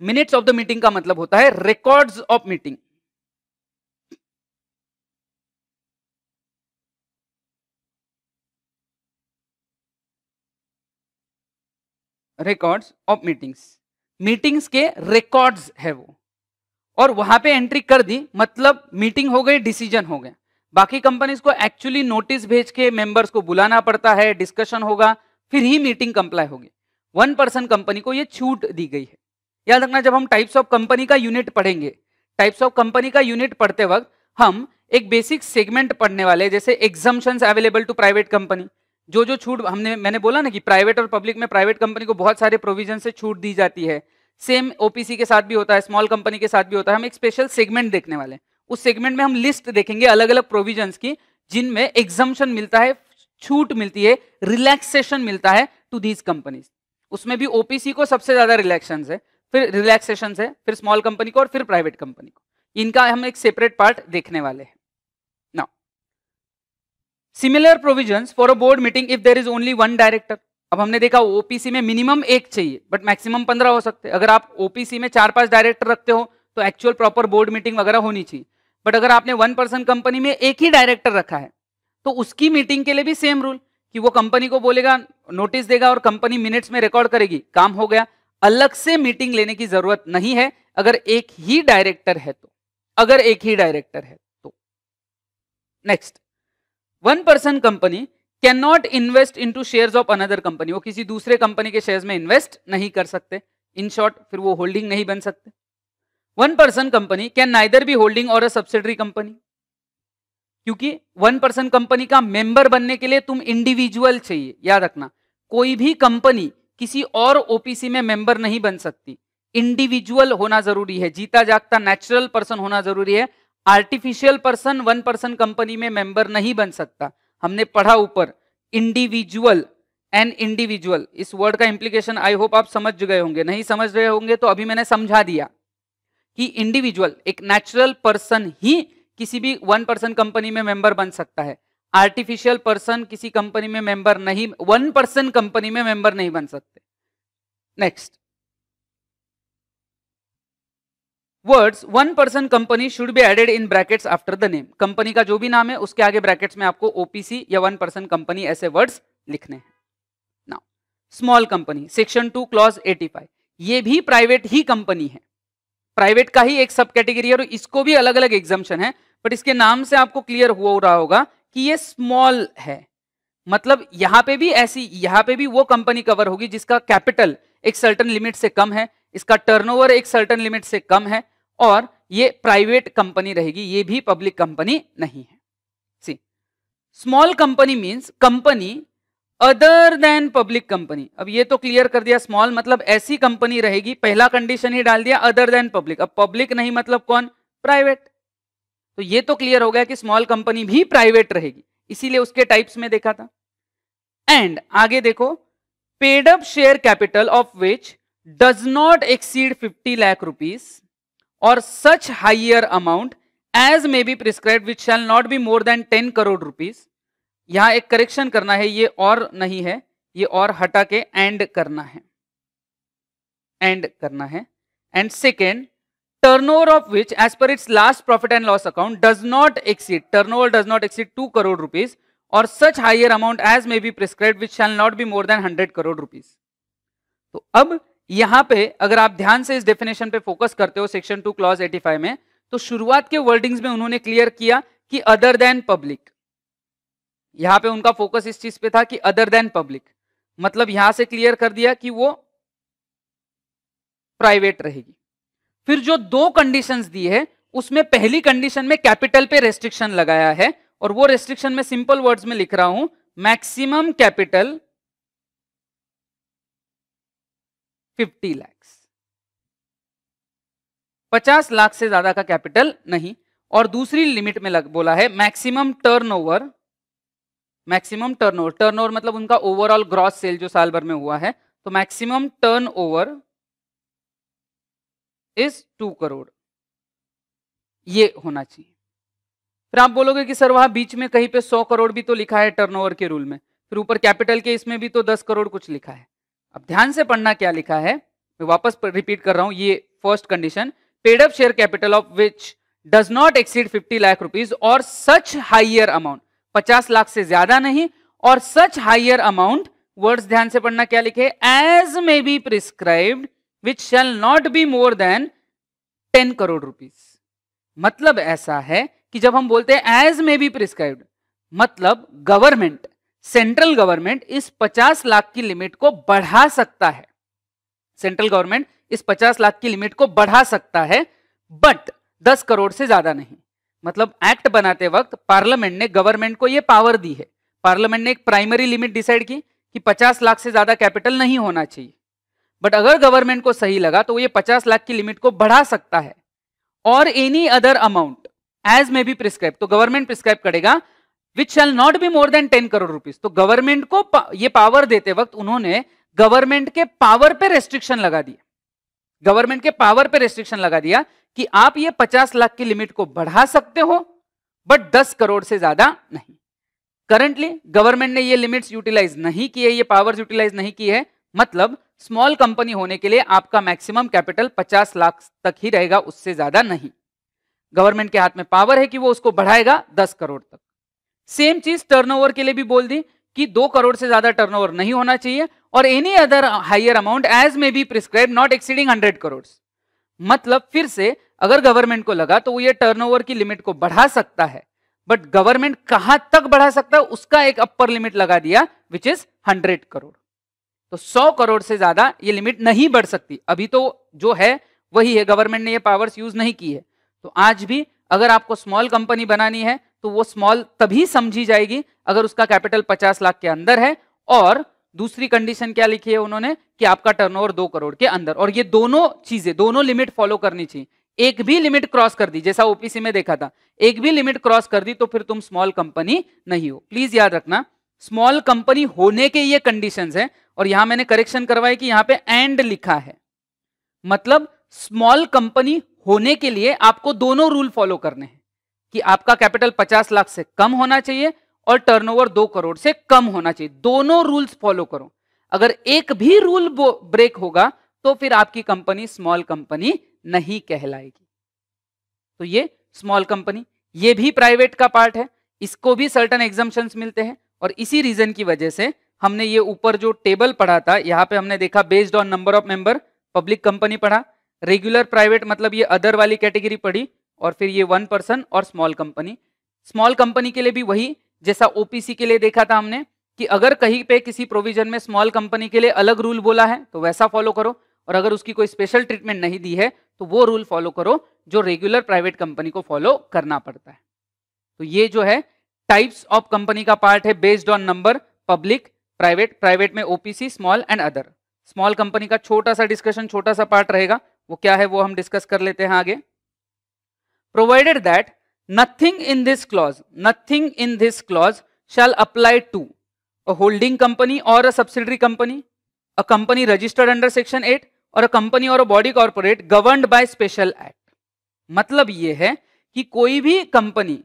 minutes of the meeting का मतलब होता है records of meeting records of meetings meetings के रिकॉर्ड्स है वो और वहां पे एंट्री कर दी मतलब मीटिंग हो गई डिसीजन हो गया बाकी कंपनीज को एक्चुअली नोटिस भेज के मेंबर्स को बुलाना पड़ता है डिस्कशन होगा फिर ही मीटिंग कंप्लाई होगी वन पर्सन कंपनी को ये छूट दी गई है याद रखना जब हम टाइप्स ऑफ कंपनी का यूनिट पढ़ेंगे टाइप्स ऑफ कंपनी का यूनिट पढ़ते वक्त हम एक बेसिक सेगमेंट पढ़ने वाले जैसे exemption available to private company जो जो छूट हमने मैंने बोला ना कि प्राइवेट और पब्लिक में प्राइवेट कंपनी को बहुत सारे प्रोविजन से छूट दी जाती है सेम ओपीसी के साथ भी होता है स्मॉल कंपनी के साथ भी होता है हम एक स्पेशल सेगमेंट देखने वाले हैं उस सेगमेंट में हम लिस्ट देखेंगे अलग अलग प्रोविजन की जिनमें एग्जामेशन मिलता है छूट मिलती है रिलैक्सेशन मिलता है टू दीज कंपनीज उसमें भी ओपीसी को सबसे ज्यादा रिलैक्शन है फिर रिलैक्सेशन है फिर स्मॉल कंपनी को और फिर प्राइवेट कंपनी को इनका हम एक सेपरेट पार्ट देखने वाले हैं similar provisions for a board meeting if there is only one director अब हमने देखा ओपीसी में मिनिमम एक चाहिए बट मैक्सिमम पंद्रह हो सकते हैं अगर आप ओपीसी में चार पांच डायरेक्टर रखते हो तो एक्चुअल प्रॉपर बोर्ड मीटिंग वगैरह होनी चाहिए बट अगर आपने वन पर्सन कंपनी में एक ही डायरेक्टर रखा है तो उसकी मीटिंग के लिए भी सेम रूल कि वो कंपनी को बोलेगा नोटिस देगा और कंपनी मिनट्स में रिकॉर्ड करेगी काम हो गया अलग से मीटिंग लेने की जरूरत नहीं है अगर एक ही डायरेक्टर है तो अगर एक ही डायरेक्टर है तो next one person company can not invest in to share of another company वो किसी दूसरे कंपनी के शेयर में इन्वेस्ट नहीं कर सकते इन शॉर्ट फिर वो होल्डिंग नहीं बन सकते one person company can neither be holding और अ सब्सिडरी कंपनी क्योंकि वन पर्सन कंपनी का मेंबर बनने के लिए तुम इंडिविजुअल चाहिए याद रखना कोई भी कंपनी किसी और ओपीसी में मेंबर नहीं बन सकती इंडिविजुअल होना जरूरी है जीता जागता नेचुरल पर्सन होना जरूरी है artificial person one person company में मेंबर नहीं बन सकता हमने पढ़ा ऊपर इंडिविजुअल एन इंडिविजुअल इस वर्ड का इंप्लीकेशन आई होप आप समझ गए होंगे नहीं समझ रहे होंगे तो अभी मैंने समझा दिया कि इंडिविजुअल एक नेचुरल पर्सन ही किसी भी वन पर्सन कंपनी में मेंबर बन सकता है आर्टिफिशियल पर्सन किसी कंपनी में मेंबर नहीं वन पर्सन कंपनी में मेंबर नहीं बन सकते next words one person company should be added in brackets after the name company का जो भी नाम है उसके आगे ब्रैकेट्स में आपको ओपीसी या वन पर्सन कंपनी ऐसे वर्ड्स लिखने हैं now small company section two clause 85 ये भी प्राइवेट ही कंपनी है प्राइवेट का ही एक सब कैटेगरी है और इसको भी अलग अलग एग्जामेशन है बट इसके नाम से आपको क्लियर हो रहा होगा कि ये स्मॉल है मतलब यहां पे भी ऐसी यहां पे भी वो कंपनी कवर होगी जिसका कैपिटल एक सर्टन लिमिट से कम है इसका टर्नओवर एक सर्टन लिमिट से कम है और ये प्राइवेट कंपनी रहेगी ये भी पब्लिक कंपनी नहीं है see small company means company other than public company अब ये तो क्लियर कर दिया स्मॉल मतलब ऐसी कंपनी रहेगी पहला कंडीशन ही डाल दिया अदर देन पब्लिक अब पब्लिक नहीं मतलब कौन प्राइवेट तो ये तो क्लियर हो गया कि स्मॉल कंपनी भी प्राइवेट रहेगी इसीलिए उसके टाइप्स में देखा था एंड आगे देखो paid up share capital of which does not exceed fifty lakh rupees और such higher amount as may be prescribe which shall not be more than ten crore rupees यहां एक करेक्शन करना है ये और नहीं है ये और हटा के एंड करना है एंड करना है and second turn over of which as per its last profit and loss account does not exceed over does not exceed two crore rupees और such higher amount as may be prescribe which shall not be more than hundred crore rupees तो अब यहां पे अगर आप ध्यान से इस डेफिनेशन पे फोकस करते हो सेक्शन टू क्लॉज 85 में तो शुरुआत के वर्डिंग्स में उन्होंने क्लियर किया कि अदर देन पब्लिक यहां पे उनका फोकस इस चीज पे था कि अदर देन पब्लिक मतलब यहां से क्लियर कर दिया कि वो प्राइवेट रहेगी फिर जो दो कंडीशंस दी है उसमें पहली कंडीशन में कैपिटल पे रेस्ट्रिक्शन लगाया है और वो रेस्ट्रिक्शन में सिंपल वर्ड्स में लिख रहा हूं मैक्सिमम कैपिटल फिफ्टी लैक्स पचास लाख से ज्यादा का कैपिटल नहीं और दूसरी लिमिट में लग बोला है maximum turnover maximum turnover turnover मतलब उनका ओवरऑल ग्रॉस सेल जो साल भर में हुआ है तो maximum turnover is two crore ये होना चाहिए फिर आप बोलोगे कि सर वहां बीच में कहीं पे सौ करोड़ भी तो लिखा है टर्नओवर के रूल में फिर ऊपर कैपिटल के इसमें भी तो दस करोड़ कुछ लिखा है अब ध्यान से पढ़ना क्या लिखा है मैं वापस रिपीट कर रहा हूं ये first condition paid up share capital of which does not exceed fifty lakh rupees और सच हाइयर अमाउंट पचास लाख से ज्यादा नहीं और सच हाइयर अमाउंट वर्ड्स ध्यान से पढ़ना क्या लिखे as may be prescribed which shall not be more than ten crore rupees मतलब ऐसा है कि जब हम बोलते हैं एज मे बी प्रिस्क्राइब्ड मतलब गवर्नमेंट सेंट्रल गवर्नमेंट इस 50 लाख की लिमिट को बढ़ा सकता है सेंट्रल गवर्नमेंट इस 50 लाख की लिमिट को बढ़ा सकता है बट 10 करोड़ से ज्यादा नहीं मतलब एक्ट बनाते वक्त पार्लियामेंट ने गवर्नमेंट को यह पावर दी है पार्लियामेंट ने एक प्राइमरी लिमिट डिसाइड की कि 50 लाख से ज्यादा कैपिटल नहीं होना चाहिए बट अगर गवर्नमेंट को सही लगा तो यह पचास लाख की लिमिट को बढ़ा सकता है और any other amount as may be prescribe तो गवर्नमेंट प्रिस्क्राइब करेगा which shall not be more than ten crore rupees तो गवर्नमेंट को ये पावर देते वक्त उन्होंने गवर्नमेंट के पावर पे रेस्ट्रिक्शन लगा दिया गवर्नमेंट के पावर पे रेस्ट्रिक्शन लगा दिया कि आप ये पचास लाख की लिमिट को बढ़ा सकते हो बट दस करोड़ से ज्यादा नहीं करंटली गवर्नमेंट ने ये लिमिट्स यूटिलाइज नहीं की है ये पावर्स यूटिलाइज नहीं की है मतलब स्मॉल कंपनी होने के लिए आपका मैक्सिमम कैपिटल 50 लाख तक ही रहेगा उससे ज्यादा नहीं गवर्नमेंट के हाथ में पावर है कि वो उसको बढ़ाएगा 10 करोड़ तक सेम चीज टर्नओवर के लिए भी बोल दी कि दो करोड़ से ज्यादा टर्नओवर नहीं होना चाहिए और any other higher amount as may be prescribe not exceeding hundred crore मतलब फिर से अगर गवर्नमेंट को लगा तो वो ये टर्नओवर की लिमिट को बढ़ा सकता है बट गवर्नमेंट कहां तक बढ़ा सकता है उसका एक अपर लिमिट लगा दिया विच इज हंड्रेड करोड़ तो सौ करोड़ से ज्यादा ये लिमिट नहीं बढ़ सकती अभी तो जो है वही है गवर्नमेंट ने ये पावर्स यूज नहीं की है तो आज भी अगर आपको स्मॉल कंपनी बनानी है तो वो स्मॉल तभी समझी जाएगी अगर उसका कैपिटल पचास लाख के अंदर है और दूसरी कंडीशन क्या लिखी है उन्होंने कि आपका टर्नओवर दो करोड़ के अंदर और ये दोनों चीजें दोनों लिमिट फॉलो करनी चाहिए एक भी लिमिट क्रॉस कर दी जैसा ओपीसी में देखा था एक भी लिमिट क्रॉस कर दी तो फिर तुम स्मॉल कंपनी नहीं हो प्लीज याद रखना स्मॉल कंपनी होने के ये कंडीशंस हैं और यहां मैंने करेक्शन करवाया कि यहां पे एंड लिखा है मतलब स्मॉल कंपनी होने के लिए आपको दोनों रूल फॉलो करने हैं कि आपका कैपिटल पचास लाख से कम होना चाहिए और टर्नओवर दो करोड़ से कम होना चाहिए दोनों रूल्स फॉलो करो अगर एक भी रूल ब्रेक होगा तो फिर आपकी कंपनी स्मॉल कंपनी नहीं कहलाएगी तो ये स्मॉल कंपनी ये भी प्राइवेट का पार्ट है इसको भी सर्टन एग्जाम मिलते हैं और इसी रीजन की वजह से हमने ये ऊपर जो टेबल पढ़ा था यहाँ पे हमने देखा based on number of member public company पढ़ा रेगुलर प्राइवेट मतलब ये अदर वाली कैटेगरी पढ़ी और फिर ये वन पर्सन और स्मॉल कंपनी स्मॉल कंपनी के लिए भी वही जैसा ओपीसी के लिए देखा था हमने कि अगर कहीं पे किसी प्रोविजन में स्मॉल कंपनी के लिए अलग रूल बोला है तो वैसा फॉलो करो और अगर उसकी कोई स्पेशल ट्रीटमेंट नहीं दी है तो वो रूल फॉलो करो जो रेगुलर प्राइवेट कंपनी को फॉलो करना पड़ता है तो ये जो है टाइप्स ऑफ कंपनी का पार्ट है based on number public private private में OPC small and other small company का छोटा सा डिस्कशन छोटा सा पार्ट रहेगा वो क्या है वो हम डिस्कस कर लेते हैं आगे provided that nothing in this clause nothing in this clause shall apply to a holding company or a subsidiary company a company registered under section 8 or a company or a body corporate governed by special act matlab ye hai ki koi bhi company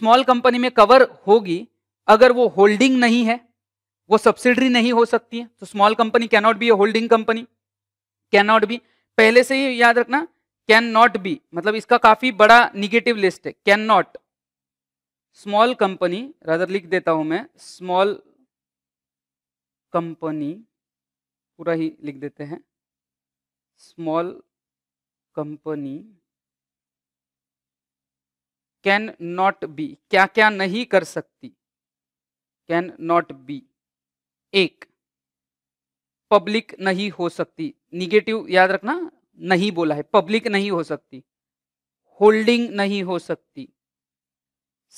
small company mein cover hogi agar wo holding nahi hai वो subsidiary नहीं हो सकती है तो small company cannot be a holding company cannot be पहले से ही याद रखना कैन नॉट बी मतलब इसका काफी बड़ा निगेटिव लिस्ट है can not small company rather लिख देता हूं मैं स्मॉल कंपनी पूरा ही लिख देते हैं small company can not be क्या क्या नहीं कर सकती कैन नॉट बी एक पब्लिक नहीं हो सकती निगेटिव याद रखना नहीं बोला है पब्लिक नहीं हो सकती होल्डिंग नहीं हो सकती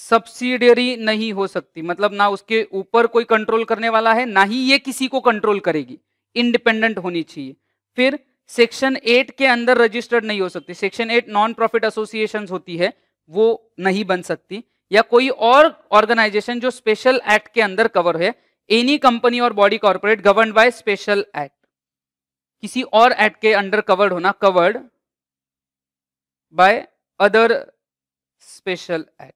सब्सिडरी नहीं हो सकती मतलब ना उसके ऊपर कोई कंट्रोल करने वाला है ना ही ये किसी को कंट्रोल करेगी इंडिपेंडेंट होनी चाहिए फिर सेक्शन एट के अंदर रजिस्टर्ड नहीं हो सकती section eight non profit association होती है वो नहीं बन सकती या कोई और ऑर्गेनाइजेशन जो स्पेशल एक्ट के अंदर कवर है any company or body corporate govern by special act किसी और एक्ट के अंडर कवर्ड होना covered by other special act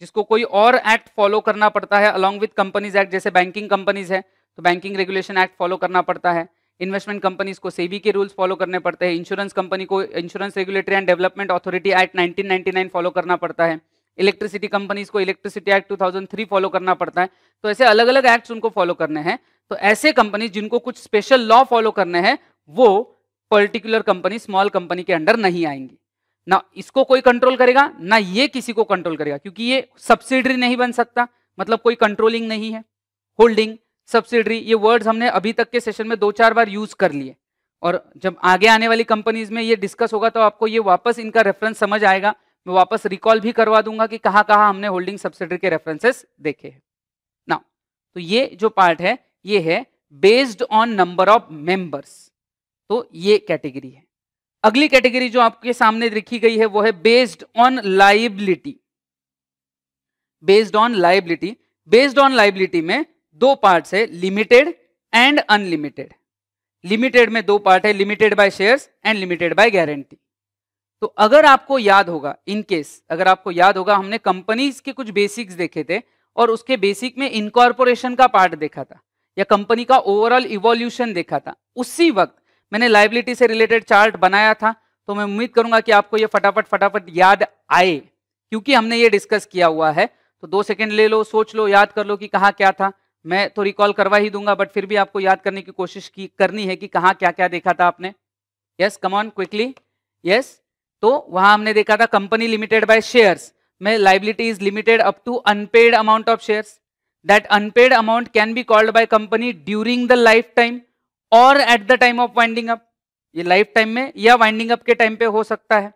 जिसको कोई और एक्ट फॉलो करना पड़ता है अलॉन्ग विथ कंपनीज एक्ट जैसे बैंकिंग कंपनीज है तो बैंकिंग रेगुलेशन एक्ट फॉलो करना पड़ता है इन्वेस्टमेंट कंपनीज को सेबी के रूल्स फॉलो करने पड़ते हैं इंश्योरेंस कंपनी को insurance regulatory and development authority act 1999 follow करना पड़ता है इलेक्ट्रिसिटी कंपनीज को इलेक्ट्रिसिटी एक्ट 2003 फॉलो करना पड़ता है तो ऐसे अलग अलग एक्ट्स उनको फॉलो करने हैं तो ऐसे कंपनी जिनको कुछ स्पेशल लॉ फॉलो करने हैं वो पर्टिकुलर कंपनी स्मॉल कंपनी के अंडर नहीं आएंगी ना इसको कोई कंट्रोल करेगा ना ये किसी को कंट्रोल करेगा क्योंकि ये सब्सिडरी नहीं बन सकता मतलब कोई कंट्रोलिंग नहीं है होल्डिंग सब्सिडरी ये वर्ड्स हमने अभी तक के सेशन में दो चार बार यूज कर लिए और जब आगे आने वाली कंपनीज में ये डिस्कस होगा तो आपको ये वापस इनका रेफरेंस समझ आएगा मैं वापस रिकॉल भी करवा दूंगा कि कहाँ कहाँ हमने होल्डिंग सब्सिडरी के रेफरेंसेस देखे हैं ना तो ये जो पार्ट है ये है based on number of members तो ये कैटेगरी है अगली कैटेगरी जो आपके सामने लिखी गई है वो है based on liability based on liability based on liability में दो पार्ट है लिमिटेड एंड अनलिमिटेड लिमिटेड में दो पार्ट है limited by shares and limited by guarantee तो अगर आपको याद होगा इन केस अगर आपको याद होगा हमने कंपनीज के कुछ बेसिक्स देखे थे और उसके बेसिक में इनकॉर्पोरेशन का पार्ट देखा था या कंपनी का ओवरऑल इवोल्यूशन देखा था उसी वक्त मैंने लाइबिलिटी से रिलेटेड चार्ट बनाया था तो मैं उम्मीद करूंगा कि आपको ये फटाफट फटाफट याद आए क्योंकि हमने ये डिस्कस किया हुआ है तो दो सेकेंड ले लो सोच लो याद कर लो कि कहा क्या था मैं तो रिकॉल करवा ही दूंगा बट फिर भी आपको याद करने की कोशिश की करनी है कि कहा क्या क्या देखा था आपने यस ऑन क्विकली यस तो वहां हमने देखा था कंपनी लिमिटेड बाय शेयर्स में liability is limited up to unpaid amount of shares that unpaid amount can be called by company during the lifetime or at the time of winding up ये lifetime में या winding up के time पे हो सकता है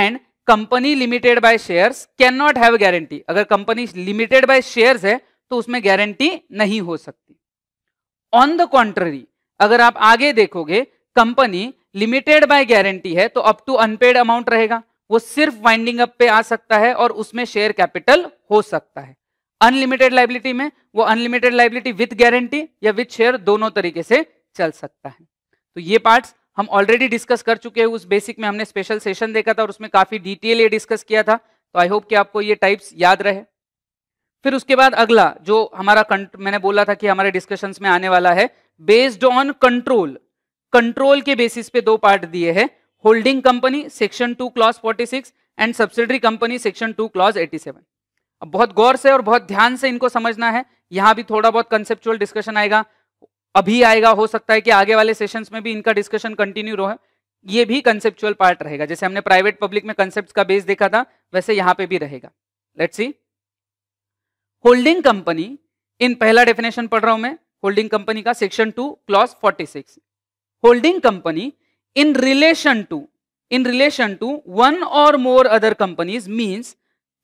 and company limited by share can not have guarantee अगर company limited by share है तो उसमें गारंटी नहीं हो सकती ऑन द कॉन्ट्ररी अगर आप आगे देखोगे कंपनी लिमिटेड बाय गारंटी है तो अप टू अनपेड अमाउंट रहेगा वो सिर्फ वाइंडिंग अप पे आ सकता है और उसमें शेयर कैपिटल हो सकता है अनलिमिटेड लाइबिलिटी में वो अनलिमिटेड लाइबिलिटी विथ गारंटी या विथ शेयर दोनों तरीके से चल सकता है तो ये पार्ट्स हम ऑलरेडी डिस्कस कर चुके हैं उस बेसिक में हमने स्पेशल सेशन देखा था और उसमें काफी डिटेल ये डिस्कस किया था तो आई होप कि आपको ये टाइप्स याद रहे फिर उसके बाद अगला जो हमारा मैंने बोला था कि हमारे डिस्कशन में आने वाला है बेस्ड ऑन कंट्रोल कंट्रोल के बेसिस पे दो पार्ट दिए है holding company section two clause six and subsidiary company section two clause seven अब बहुत गौर से और बहुत ध्यान से इनको समझना है यहां भी थोड़ा बहुत कंसेप्चुअल डिस्कशन आएगा अभी आएगा हो सकता है कि आगे वाले सेशंस में भी इनका डिस्कशन कंटिन्यू रहे ये भी कंसेप्चुअल पार्ट रहेगा जैसे हमने प्राइवेट पब्लिक में कंसेप्ट का बेस देखा था वैसे यहां पे भी रहेगा let see holding company in पहला डेफिनेशन पढ़ रहा हूं मैं होल्डिंग कंपनी का section two clause forty six holding company in relation to in relation to one और more other companies means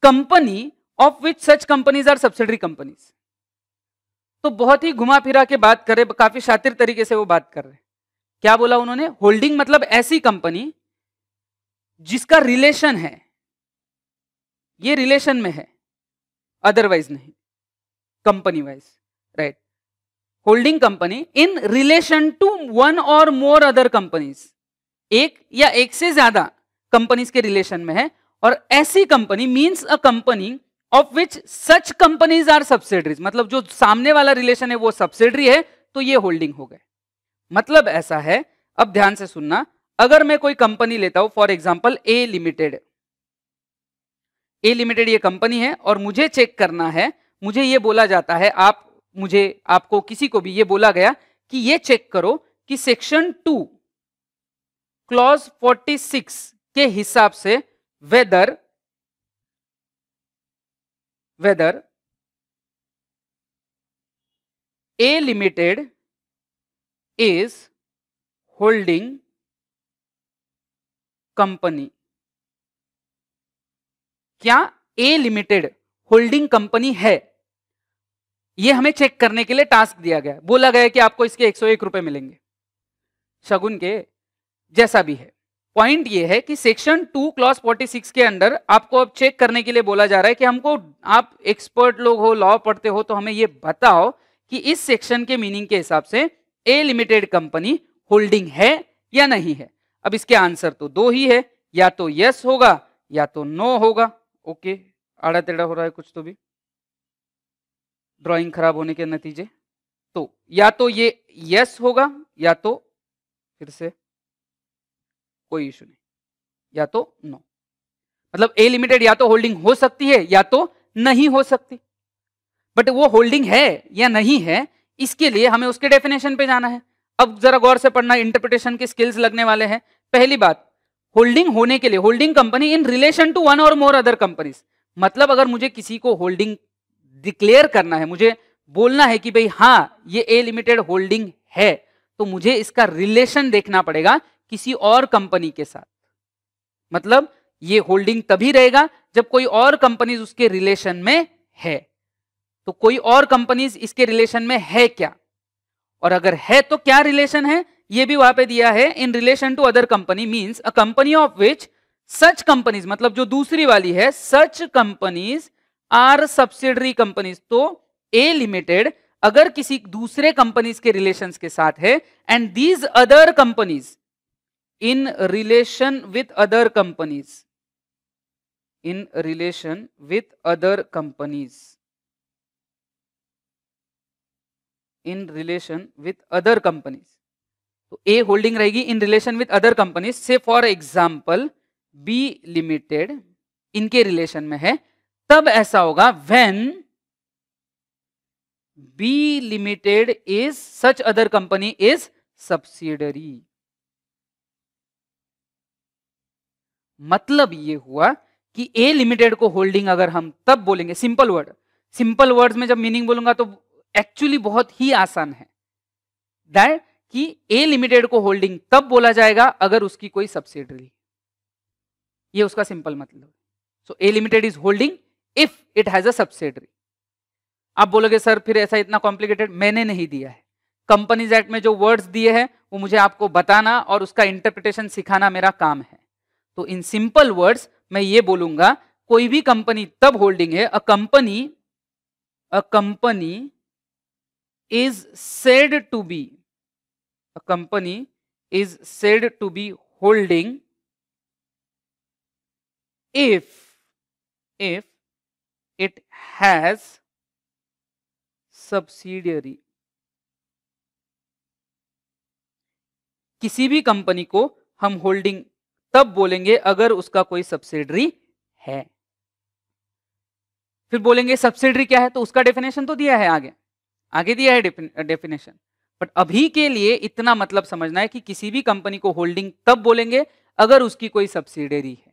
company of which such companies are subsidiary companies तो बहुत ही घुमा फिरा के बात करे काफी शातिर तरीके से वो बात कर रहे क्या बोला उन्होंने होल्डिंग मतलब ऐसी कंपनी जिसका रिलेशन है ये रिलेशन में है अदरवाइज नहीं company wise right holding company in relation to one और मोर अदर कंपनीज एक या एक से ज्यादा कंपनीज के रिलेशन में है और ऐसी company means a company of which such companies are subsidiaries मतलब जो सामने वाला रिलेशन है वो सब्सिडरी है तो ये होल्डिंग हो गए मतलब ऐसा है अब ध्यान से सुनना अगर मैं कोई कंपनी लेता हूं for example A limited A limited ये कंपनी है और मुझे चेक करना है मुझे ये बोला जाता है आप मुझे आपको किसी को भी ये बोला गया कि ये चेक करो कि सेक्शन टू क्लॉज 46 के हिसाब से whether whether A limited is holding company क्या ए लिमिटेड होल्डिंग कंपनी है ये हमें चेक करने के लिए टास्क दिया गया बोला गया कि आपको इसके 101 रुपए मिलेंगे शगुन के जैसा भी है पॉइंट ये है कि सेक्शन टू फोर्टी सिक्स के अंदर आपको अब चेक करने के लिए बोला जा रहा है कि हमको आप एक्सपर्ट लोग हो लॉ पढ़ते हो तो हमें ये बताओ कि इस सेक्शन के मीनिंग के हिसाब से ए लिमिटेड कंपनी होल्डिंग है या नहीं है अब इसके आंसर तो दो ही है या तो यस होगा या तो नो होगा ओके आड़ा तेड़ा हो रहा है कुछ तो भी ड्राइंग खराब होने के नतीजे तो या तो ये यस होगा या तो फिर से कोई इशू नहीं या तो नो मतलब ए लिमिटेड या तो होल्डिंग हो सकती है या तो नहीं हो सकती बट वो होल्डिंग है या नहीं है इसके लिए हमें उसके डेफिनेशन पे जाना है अब जरा गौर से पढ़ना इंटरप्रिटेशन के स्किल्स लगने वाले हैं पहली बात होल्डिंग होने के लिए holding company in relation to one और मोर अदर कंपनीज मतलब अगर मुझे किसी को होल्डिंग डिक्लेयर करना है मुझे बोलना है कि भाई हाँ ये ए लिमिटेड होल्डिंग है तो मुझे इसका रिलेशन देखना पड़ेगा किसी और कंपनी के साथ मतलब ये होल्डिंग तभी रहेगा जब कोई और कंपनीज उसके रिलेशन में है तो कोई और कंपनीज इसके रिलेशन में है क्या और अगर है तो क्या रिलेशन है ये भी वहां पे दिया है in relation to other company means a company of which such companies मतलब जो दूसरी वाली है such companies are subsidiary companies तो ए लिमिटेड अगर किसी दूसरे कंपनीज के रिलेशंस के साथ है and these other companies in relation with other companies in relation with other companies in relation with other companies तो ए होल्डिंग रहेगी in relation with other companies से फॉर एग्जाम्पल बी लिमिटेड इनके relation में है तब ऐसा होगा when B limited is such other company is subsidiary मतलब ये हुआ कि ए लिमिटेड को होल्डिंग अगर हम तब बोलेंगे सिंपल वर्ड सिंपल वर्ड्स में जब मीनिंग बोलूंगा तो एक्चुअली बहुत ही आसान है दैट कि ए लिमिटेड को होल्डिंग तब बोला जाएगा अगर उसकी कोई सब्सिडरी ये उसका सिंपल मतलब so A limited is holding if it has a subsidiary आप बोलोगे सर फिर ऐसा इतना कॉम्प्लिकेटेड मैंने नहीं दिया है कंपनीज एक्ट में जो वर्ड्स दिए हैं वो मुझे आपको बताना और उसका इंटरप्रिटेशन सिखाना मेरा काम है तो इन सिंपल वर्ड्स मैं ये बोलूंगा कोई भी कंपनी तब होल्डिंग है a company a company is said to be a company is said to be holding if if it has subsidiary किसी भी कंपनी को हम होल्डिंग तब बोलेंगे अगर उसका कोई सब्सिडरी है फिर बोलेंगे सब्सिडरी क्या है तो उसका डेफिनेशन तो दिया है आगे आगे दिया है डेफिनेशन बट अभी के लिए इतना मतलब समझना है कि किसी भी कंपनी को होल्डिंग तब बोलेंगे अगर उसकी कोई सब्सिडरी है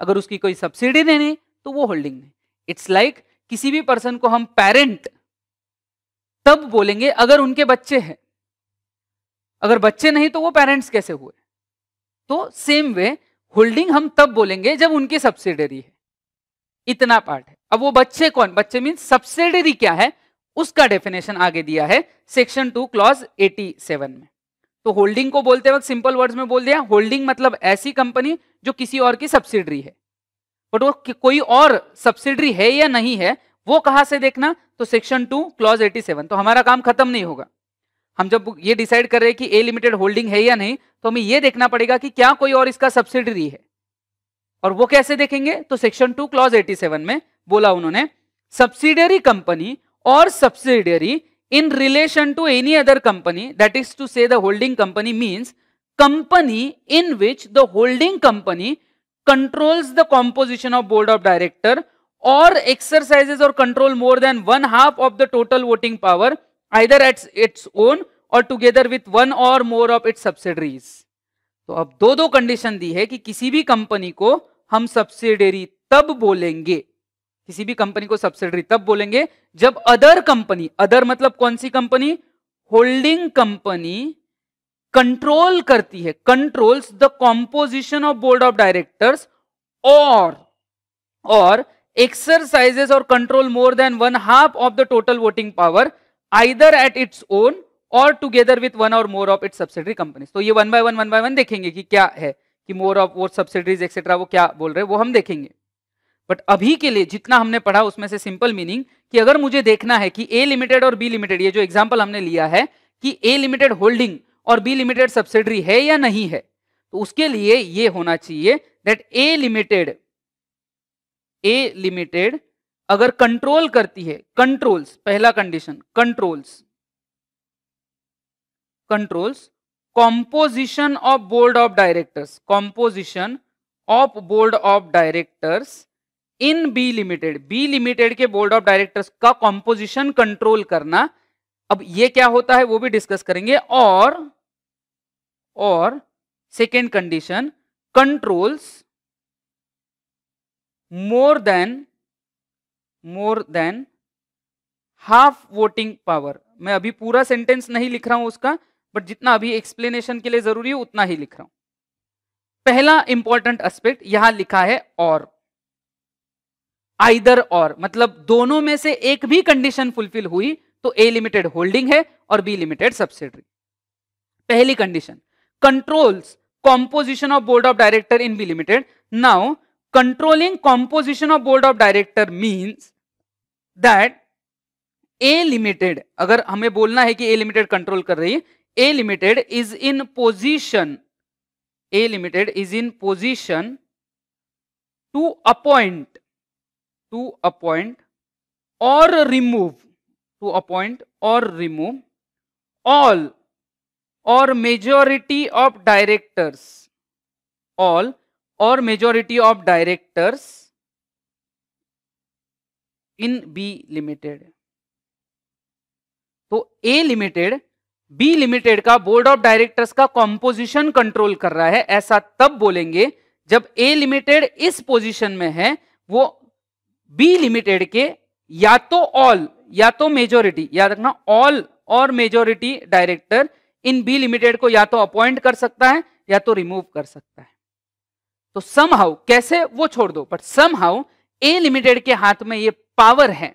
अगर उसकी कोई सब्सिडी नहीं तो वो होल्डिंग नहीं इट्स लाइक like, किसी भी पर्सन को हम पेरेंट तब बोलेंगे अगर उनके बच्चे हैं अगर बच्चे नहीं तो वो पेरेंट्स कैसे हुए तो सेम वे होल्डिंग हम तब बोलेंगे जब उनकी सब्सिडरी है इतना पार्ट है अब वो बच्चे कौन बच्चे मीन सब्सिडरी क्या है उसका डेफिनेशन आगे दिया है सेक्शन टू क्लॉज 87 में तो होल्डिंग को बोलते वक्त सिंपल वर्ड्स में बोल दिया होल्डिंग मतलब ऐसी कंपनी जो किसी और की सब्सिडरी है बट वो कोई और सब्सिडरी है या नहीं है वो कहां से देखना तो सेक्शन टू क्लॉज 87 तो हमारा काम खत्म नहीं होगा हम जब ये डिसाइड कर रहे हैं कि ए लिमिटेड होल्डिंग है या नहीं तो हमें यह देखना पड़ेगा कि क्या कोई और इसका सब्सिडरी है और वो कैसे देखेंगे तो सेक्शन टू क्लॉज 87 में बोला उन्होंने सब्सिडरी कंपनी और subsidiary in relation to any other company that is to say the holding company means company in which the holding company controls the composition of board of director or exercises or control more than one half of the total voting power either at its own or together with one or more of its subsidiaries तो अब दो दो condition दी है कि किसी भी company को हम सब्सिडरी तब बोलेंगे किसी भी कंपनी को सब्सिडरी तब बोलेंगे जब अदर कंपनी अदर मतलब कौन सी कंपनी होल्डिंग कंपनी कंट्रोल करती है controls the composition of board of directors or और exercises or control more than one half of the total voting power either at its own और together with one और more of its subsidiary companies तो ये one by one one by one देखेंगे कि क्या है कि मोर ऑफ वो सब्सिडरीज एक्सेट्रा वो क्या बोल रहे हैं वो हम देखेंगे बट अभी के लिए जितना हमने पढ़ा उसमें से सिंपल मीनिंग कि अगर मुझे देखना है कि ए लिमिटेड और बी लिमिटेड ये जो एग्जाम्पल हमने लिया है कि ए लिमिटेड होल्डिंग और बी लिमिटेड सब्सिडरी है या नहीं है तो उसके लिए ये होना चाहिए that A limited A limited अगर कंट्रोल करती है कंट्रोल्स पहला condition controls controls composition of board of directors composition of board of directors in B limited B limited के बोर्ड ऑफ डायरेक्टर्स का कॉम्पोजिशन कंट्रोल करना अब ये क्या होता है वो भी डिस्कस करेंगे और और second condition controls more than more than half voting power मैं अभी पूरा सेंटेंस नहीं लिख रहा हूं उसका बट जितना अभी एक्सप्लेनेशन के लिए जरूरी है उतना ही लिख रहा हूं पहला इंपॉर्टेंट एस्पेक्ट यहां लिखा है और आइदर और मतलब दोनों में से एक भी कंडीशन फुलफिल हुई तो ए लिमिटेड होल्डिंग है और बी लिमिटेड सब्सिडरी पहली condition controls composition of board of director in B limited now controlling composition of board of director means that A limited अगर हमें बोलना है कि ए लिमिटेड कंट्रोल कर रही है A limited is in position A limited is in position to appoint to appoint और remove to appoint और रिमूव ऑल और मेजोरिटी ऑफ डायरेक्टर्स ऑल और majority of directors in B limited तो A limited B limited का board of directors का composition control कर रहा है ऐसा तब बोलेंगे जब ए लिमिटेड इस पोजिशन में है वो बी लिमिटेड के या तो ऑल या तो मेजोरिटी याद रखना ऑल और majority director in B limited को या तो अपॉइंट कर सकता है या तो रिमूव कर सकता है तो सम हाउ कैसे वो छोड़ दो but somehow A limited के हाथ में ये पावर है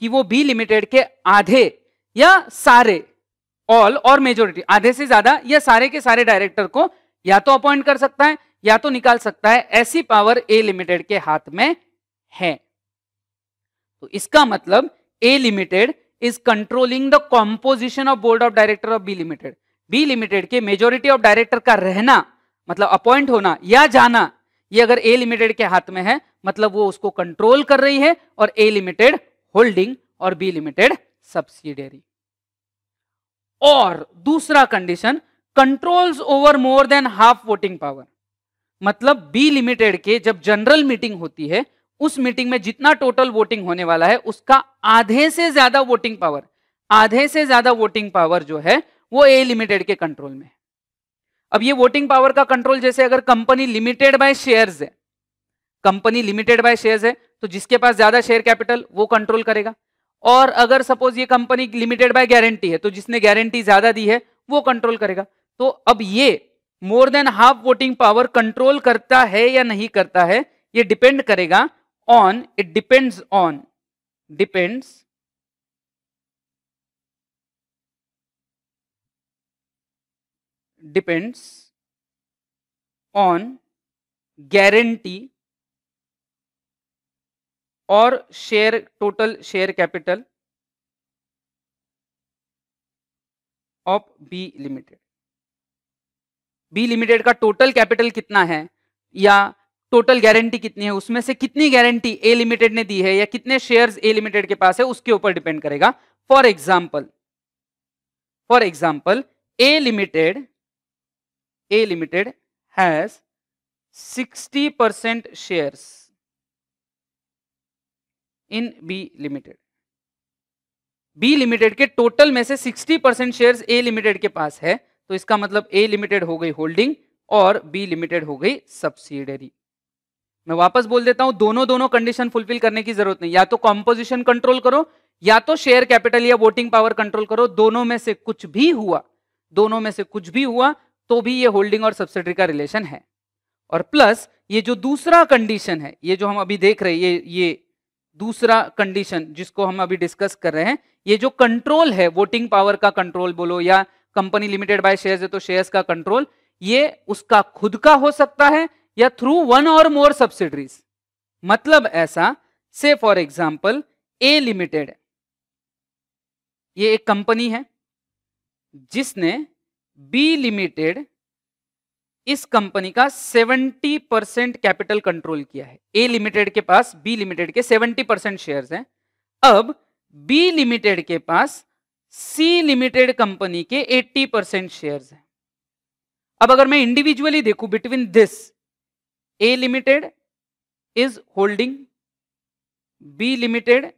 कि वो बी लिमिटेड के आधे या सारे ऑल और मेजोरिटी आधे से ज्यादा या सारे के सारे डायरेक्टर को या तो अपॉइंट कर सकता है या तो निकाल सकता है ऐसी पावर ए लिमिटेड के हाथ में है तो इसका मतलब A limited is controlling the composition of board of director of B limited B limited के मेजोरिटी ऑफ डायरेक्टर का रहना मतलब अपॉइंट होना या जाना ये अगर ए लिमिटेड के हाथ में है मतलब वो उसको कंट्रोल कर रही है और ए लिमिटेड होल्डिंग और बी लिमिटेड सब्सिडियरी और दूसरा condition controls over more than half voting power मतलब बी लिमिटेड के जब जनरल मीटिंग होती है उस मीटिंग में जितना टोटल वोटिंग होने वाला है उसका आधे से ज्यादा वोटिंग पावर आधे से ज्यादा वोटिंग पावर जो है वो ए लिमिटेड के कंट्रोल में अब ये वोटिंग पावर का कंट्रोल जैसे अगर कंपनी लिमिटेड बाय शेयर्स है कंपनी लिमिटेड बाय शेयर्स है तो जिसके पास ज्यादा शेयर कैपिटल वो कंट्रोल करेगा और अगर सपोज ये कंपनी लिमिटेड बाय गारंटी है तो जिसने गारंटी ज्यादा दी है वो कंट्रोल करेगा तो अब ये more than half voting power control करता है या नहीं करता है ये डिपेंड करेगा on it depends on depends depends on guarantee or share total share capital of B limited. B limited का total capital कितना है या टोटल गारंटी कितनी है उसमें से कितनी गारंटी ए लिमिटेड ने दी है या कितने शेयर्स ए लिमिटेड के पास है उसके ऊपर डिपेंड करेगा for example for example A limited A limited has 60% share in B limited B limited के टोटल में से 60 परसेंट शेयर ए लिमिटेड के पास है तो इसका मतलब ए लिमिटेड हो गई होल्डिंग और बी लिमिटेड हो गई सब्सिडरी मैं वापस बोल देता हूं दोनों दोनों कंडीशन फुलफिल करने की जरूरत नहीं या तो कॉम्पोजिशन कंट्रोल करो या तो शेयर कैपिटल या वोटिंग पावर कंट्रोल करो दोनों में से कुछ भी हुआ दोनों में से कुछ भी हुआ तो भी ये होल्डिंग और सब्सिडरी का रिलेशन है और प्लस ये जो दूसरा कंडीशन है ये जो हम अभी देख रहे हैं ये ये दूसरा कंडीशन जिसको हम अभी डिस्कस कर रहे हैं ये जो कंट्रोल है वोटिंग पावर का कंट्रोल बोलो या कंपनी लिमिटेड बाय शेयर्स है तो शेयर्स का कंट्रोल ये उसका खुद का हो सकता है या थ्रू वन और मोर सब्सिडरीज मतलब ऐसा से फॉर एग्जाम्पल ए लिमिटेड ये एक कंपनी है जिसने बी लिमिटेड इस कंपनी का 70 परसेंट कैपिटल कंट्रोल किया है ए लिमिटेड के पास बी लिमिटेड के 70 परसेंट शेयर हैं अब बी लिमिटेड के पास सी लिमिटेड कंपनी के 80 परसेंट शेयर हैं अब अगर मैं इंडिविजुअली देखूं between this A limited is holding B limited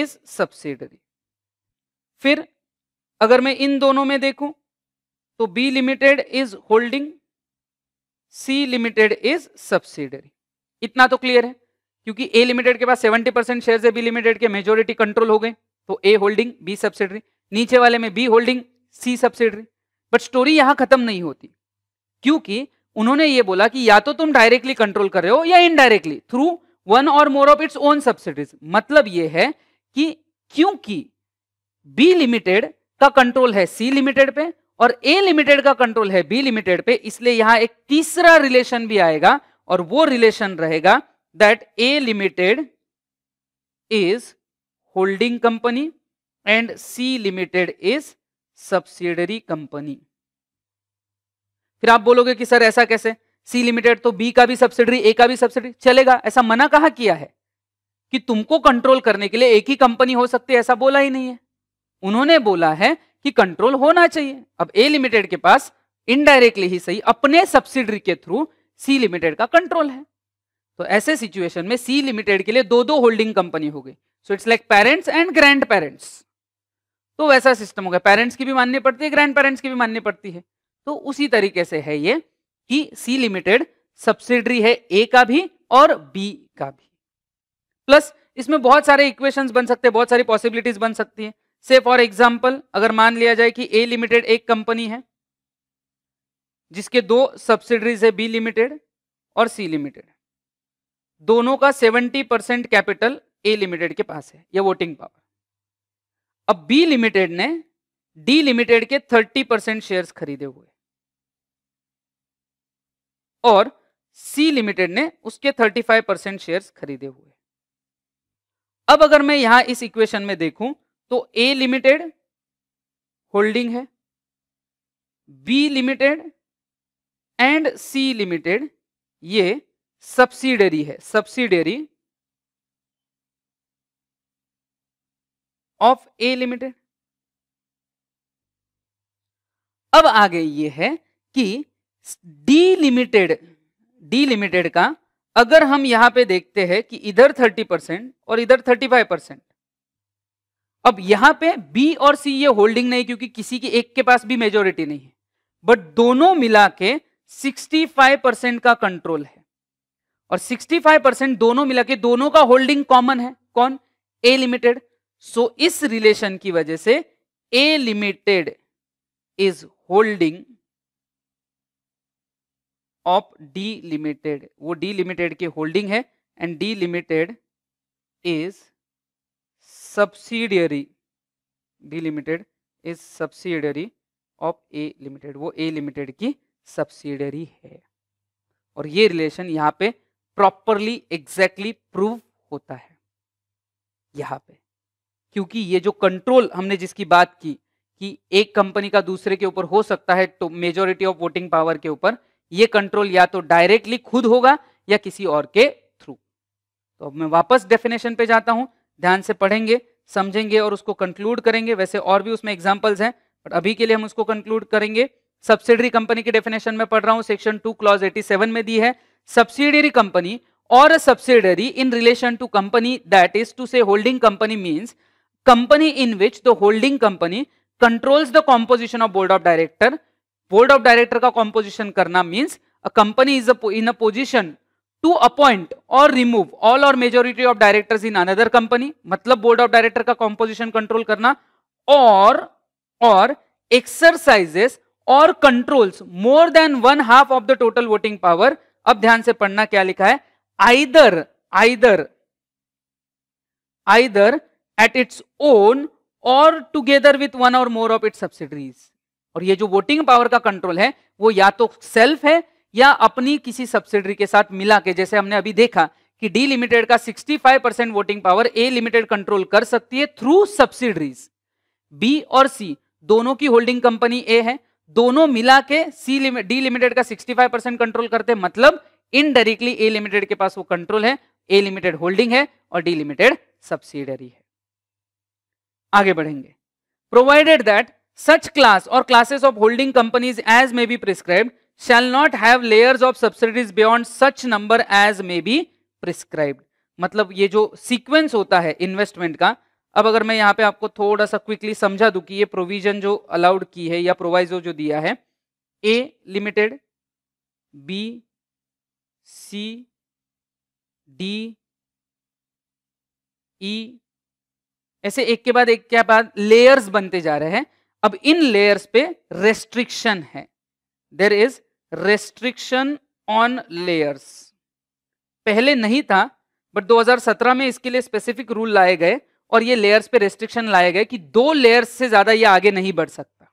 is subsidiary फिर अगर मैं इन दोनों में देखूं तो B limited is holding C limited is subsidiary इतना तो क्लियर है क्योंकि ए लिमिटेड के पास सेवेंटी परसेंट शेयर है बी लिमिटेड के मेजोरिटी कंट्रोल हो गए तो ए होल्डिंग बी सब्सिडरी नीचे वाले में B holding C subsidiary but story यहां खत्म नहीं होती क्योंकि उन्होंने ये बोला कि या तो तुम डायरेक्टली कंट्रोल कर रहे हो या इनडायरेक्टली थ्रू वन और more of its own subsidies मतलब ये है कि क्योंकि बी लिमिटेड का कंट्रोल है सी लिमिटेड पे और ए लिमिटेड का कंट्रोल है बी लिमिटेड पे इसलिए यहां एक तीसरा रिलेशन भी आएगा और वो रिलेशन रहेगा that A limited is holding company and C limited is subsidiary company फिर आप बोलोगे कि सर ऐसा कैसे सी लिमिटेड तो बी का भी सब्सिडरी ए का भी सब्सिडरी चलेगा ऐसा मना कहा किया है कि तुमको कंट्रोल करने के लिए एक ही कंपनी हो सकती है ऐसा बोला ही नहीं है उन्होंने बोला है कि कंट्रोल होना चाहिए अब ए लिमिटेड के पास इनडायरेक्टली ही सही अपने सब्सिडरी के थ्रू सी लिमिटेड का कंट्रोल है तो ऐसे सिचुएशन में सी लिमिटेड के लिए दो दो होल्डिंग कंपनी हो गई so it's like parents and grandparents तो वैसा सिस्टम हो गया पेरेंट्स की भी माननी पड़ती है ग्रैंड पेरेंट्स की भी माननी पड़ती है तो उसी तरीके से है ये कि सी लिमिटेड सब्सिडरी है ए का भी और बी का भी प्लस इसमें बहुत सारे इक्वेशंस बन सकते हैं बहुत सारी पॉसिबिलिटीज बन सकती है से फॉर एग्जाम्पल अगर मान लिया जाए कि ए लिमिटेड एक कंपनी है जिसके दो सब्सिडरीज है बी लिमिटेड और सी लिमिटेड दोनों का 70 परसेंट कैपिटल ए लिमिटेड के पास है यह वोटिंग पावर अब बी लिमिटेड ने डी लिमिटेड के 30 परसेंट शेयर खरीदे हुए और सी लिमिटेड ने उसके 35 परसेंट शेयर खरीदे हुए अब अगर मैं यहां इस इक्वेशन में देखूं तो ए लिमिटेड होल्डिंग है B limited and C limited ये सब्सिडरी है सब्सिडरी ऑफ ए लिमिटेड अब आगे ये है कि डी लिमिटेड डी लिमिटेड का अगर हम यहां पे देखते हैं कि इधर 30 परसेंट और इधर 35 परसेंट अब यहां पे बी और सी ये होल्डिंग नहीं क्योंकि किसी के एक के पास भी मेजोरिटी नहीं है बट दोनों मिला के फाइव परसेंट का कंट्रोल है और 65 परसेंट दोनों मिला के दोनों का होल्डिंग कॉमन है कौन ए लिमिटेड सो इस रिलेशन की वजह से A limited is holding of D limited वो डी लिमिटेड की होल्डिंग है and D limited is subsidiary D limited is subsidiary of A limited वो ए लिमिटेड की सब्सिडरी है और ये रिलेशन यहाँ पे प्रॉपरली एग्जैक्टली प्रूव होता है यहाँ पे क्योंकि ये जो कंट्रोल हमने जिसकी बात की कि एक कंपनी का दूसरे के ऊपर हो सकता है तो मेजोरिटी ऑफ वोटिंग पावर के ऊपर ये कंट्रोल या तो डायरेक्टली खुद होगा या किसी और के थ्रू तो अब मैं वापस डेफिनेशन पे जाता हूं ध्यान से पढ़ेंगे समझेंगे और उसको कंक्लूड करेंगे वैसे और भी उसमें एग्जाम्पल्स हैं बट अभी के लिए हम उसको कंक्लूड करेंगे सब्सिडरी कंपनी के डेफिनेशन में पढ़ रहा हूँ सेक्शन टू क्लॉज एटी में दी है सब्सिडरी कंपनी और subsidiary in relation to company that is to say holding company means company in which the holding company controls the composition of board of director board of director का composition करना means company is in a position to appoint और remove all और majority of directors in another company मतलब board of director का composition control करना और और exercises और controls more than one half of the total voting power अब ध्यान से पढ़ना क्या लिखा है either either either at its own और टूगेदर विथ वन और मोर ऑफ इट्स सब्सिडरीज और ये जो वोटिंग पावर का कंट्रोल है वो या तो सेल्फ है या अपनी किसी सब्सिडरी के साथ मिला के जैसे हमने अभी देखा कि डी लिमिटेड का 65 percent voting power A limited control कर सकती है थ्रू सब्सिडरीज बी और सी दोनों की होल्डिंग कंपनी ए है दोनों मिला के सी डी लिमिटेड का 65 परसेंट कंट्रोल करते मतलब इनडायरेक्टली ए लिमिटेड के पास वो कंट्रोल है ए लिमिटेड होल्डिंग है और डी लिमिटेड सब्सिडरी है आगे बढ़ेंगे प्रोवाइडेड दैट सच क्लास और classes of holding companies as may be prescribed shall not have layers of subsidiaries beyond such number as may be prescribed मतलब ये जो sequence होता है इन्वेस्टमेंट का अब अगर मैं यहाँ पे आपको थोड़ा सा क्विकली समझा दू कि ये प्रोविजन जो अलाउड की है या प्रोवाइजो जो दिया है A limited B C D E ऐसे एक के बाद एक के बाद लेयर्स बनते जा रहे हैं अब इन लेयर्स पे रेस्ट्रिक्शन है there is restriction on layers पहले नहीं था बट 2017 में इसके लिए स्पेसिफिक रूल लाए गए और ये लेयर्स पे रेस्ट्रिक्शन लाए गए कि दो लेयर्स से ज्यादा ये आगे नहीं बढ़ सकता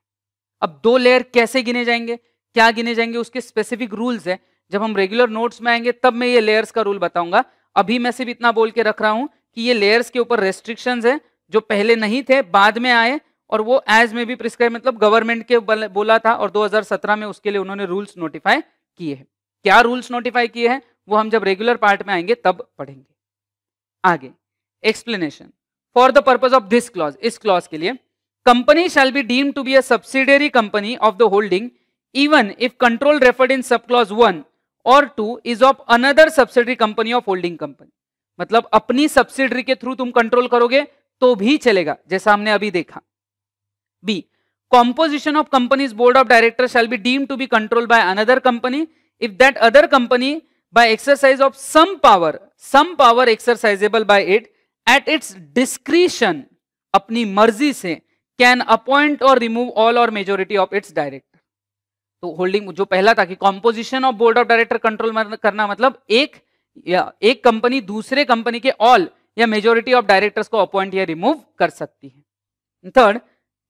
अब दो लेयर कैसे गिने जाएंगे क्या गिने जाएंगे उसके स्पेसिफिक रूल्स हैं जब हम रेगुलर नोट्स में आएंगे तब मैं ये लेयर्स का रूल बताऊंगा अभी मैं सिर्फ इतना बोल के रख रहा हूं कि ये लेयर्स के ऊपर रेस्ट्रिक्शन है जो पहले नहीं थे बाद में आए और वो एज में भी प्रिस्क्राइब मतलब गवर्नमेंट के बोला था और 2017 में उसके लिए उन्होंने रूल्स नोटिफाई किए हैं क्या रूल्स नोटिफाई किए हैं वो हम जब रेगुलर पार्ट में आएंगे तब पढ़ेंगे आगे explanation for the purpose of this clause इस क्लॉज के लिए company shall be deemed to be a subsidiary company of the holding even if control referred in sub clause one और two is of another subsidiary company of holding company मतलब अपनी subsidiary के through तुम control करोगे तो भी चलेगा जैसा हमने अभी देखा B composition of companies board of director shall be deemed to be control by another company if that other company by exercise of some power some power exercisable by it at its discretion अपनी मर्जी से can appoint और remove all और majority of its director तो holding जो पहला था कि composition of board of director control करना मतलब एक या एक कंपनी दूसरे कंपनी के ऑल या मेजोरिटी ऑफ डायरेक्टर्स को अपॉइंट या रिमूव कर सकती है third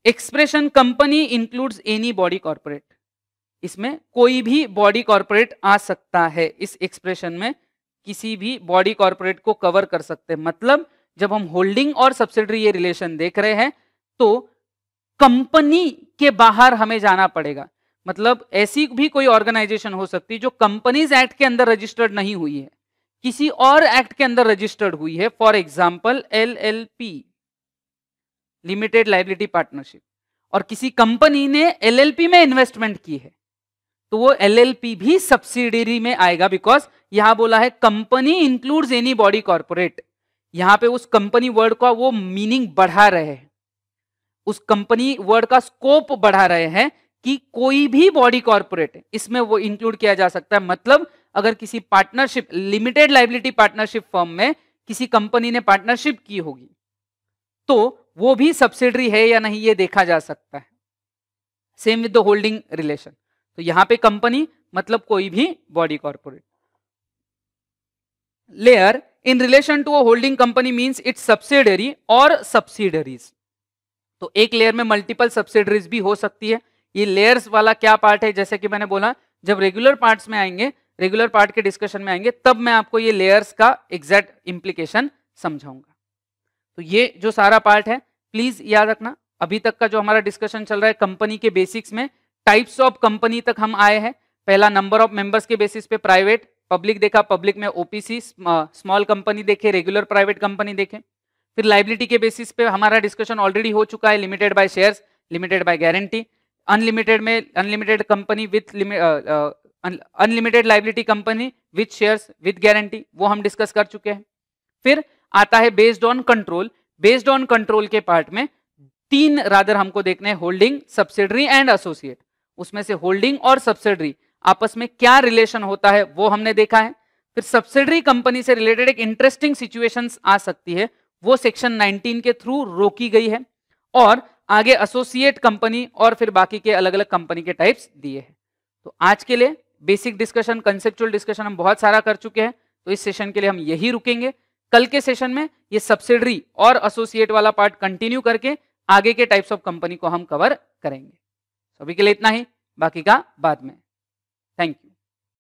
expression company includes any body corporate इसमें कोई भी बॉडी कॉर्पोरेट आ सकता है इस एक्सप्रेशन में किसी भी बॉडी कॉर्पोरेट को कवर कर सकते हैं मतलब जब हम होल्डिंग और सब्सिडरी ये रिलेशन देख रहे हैं तो कंपनी के बाहर हमें जाना पड़ेगा मतलब ऐसी भी कोई ऑर्गेनाइजेशन हो सकती है जो कंपनीज एक्ट के अंदर रजिस्टर्ड नहीं हुई है किसी और एक्ट के अंदर रजिस्टर्ड हुई है for example L L P limited liability partnership और किसी कंपनी ने एलएलपी में इन्वेस्टमेंट की है तो वो एलएलपी भी सब्सिडरी में आएगा बिकॉज यहां बोला है company includes any body corporate यहां पे उस कंपनी वर्ड का वो मीनिंग बढ़ा रहे हैं उस कंपनी वर्ड का स्कोप बढ़ा रहे हैं कि कोई भी बॉडी कॉर्पोरेट इसमें वो इंक्लूड किया जा सकता है मतलब अगर किसी partnership limited liability partnership firm में किसी कंपनी ने पार्टनरशिप की होगी तो वो भी सब्सिडरी है या नहीं ये देखा जा सकता है same with the holding relation तो यहां पे कंपनी मतलब कोई भी body corporate layer in relation to a holding company means its subsidiary और सब्सिडरीज तो एक लेयर में मल्टीपल सब्सिडरीज भी हो सकती है ये लेयर्स वाला क्या पार्ट है जैसे कि मैंने बोला जब रेगुलर पार्ट्स में आएंगे रेगुलर पार्ट के डिस्कशन में आएंगे तब मैं आपको ये लेयर्स का एग्जैक्ट इंप्लीकेशन समझाऊंगा तो ये जो सारा पार्ट है प्लीज याद रखना अभी तक का जो हमारा डिस्कशन चल रहा है कंपनी के बेसिक्स में टाइप्स ऑफ कंपनी तक हम आए हैं पहला नंबर ऑफ मेंबर्स के बेसिस पे प्राइवेट पब्लिक देखा पब्लिक में ओपीसी स्मॉल कंपनी देखे रेगुलर प्राइवेट कंपनी देखे फिर लाइबिलिटी के बेसिस पे हमारा डिस्कशन ऑलरेडी हो चुका है limited by shares limited by guarantee unlimited में unlimited company with unlimited liability company with shares with guarantee वो हम डिस्कस कर चुके हैं फिर आता है based on control based on control के पार्ट में तीन रादर हमको देखने होल्डिंग सब्सिडरी एंड एसोसिएट उसमें से होल्डिंग और सब्सिडरी आपस में क्या रिलेशन होता है वो हमने देखा है फिर सब्सिडरी कंपनी से रिलेटेड एक इंटरेस्टिंग सिचुएशन आ सकती है वो सेक्शन 19 के थ्रू रोकी गई है और आगे एसोसिएट कंपनी और फिर बाकी के अलग अलग कंपनी के टाइप्स दिए हैं तो आज के लिए बेसिक डिस्कशन कंसेप्चुअल डिस्कशन हम बहुत सारा कर चुके हैं तो इस सेशन के लिए हम यही रुकेंगे कल के सेशन में ये सब्सिडरी और एसोसिएट वाला पार्ट कंटिन्यू करके आगे के टाइप्स ऑफ कंपनी को हम कवर करेंगे अभी के लिए इतना ही बाकी का बाद में थैंक यू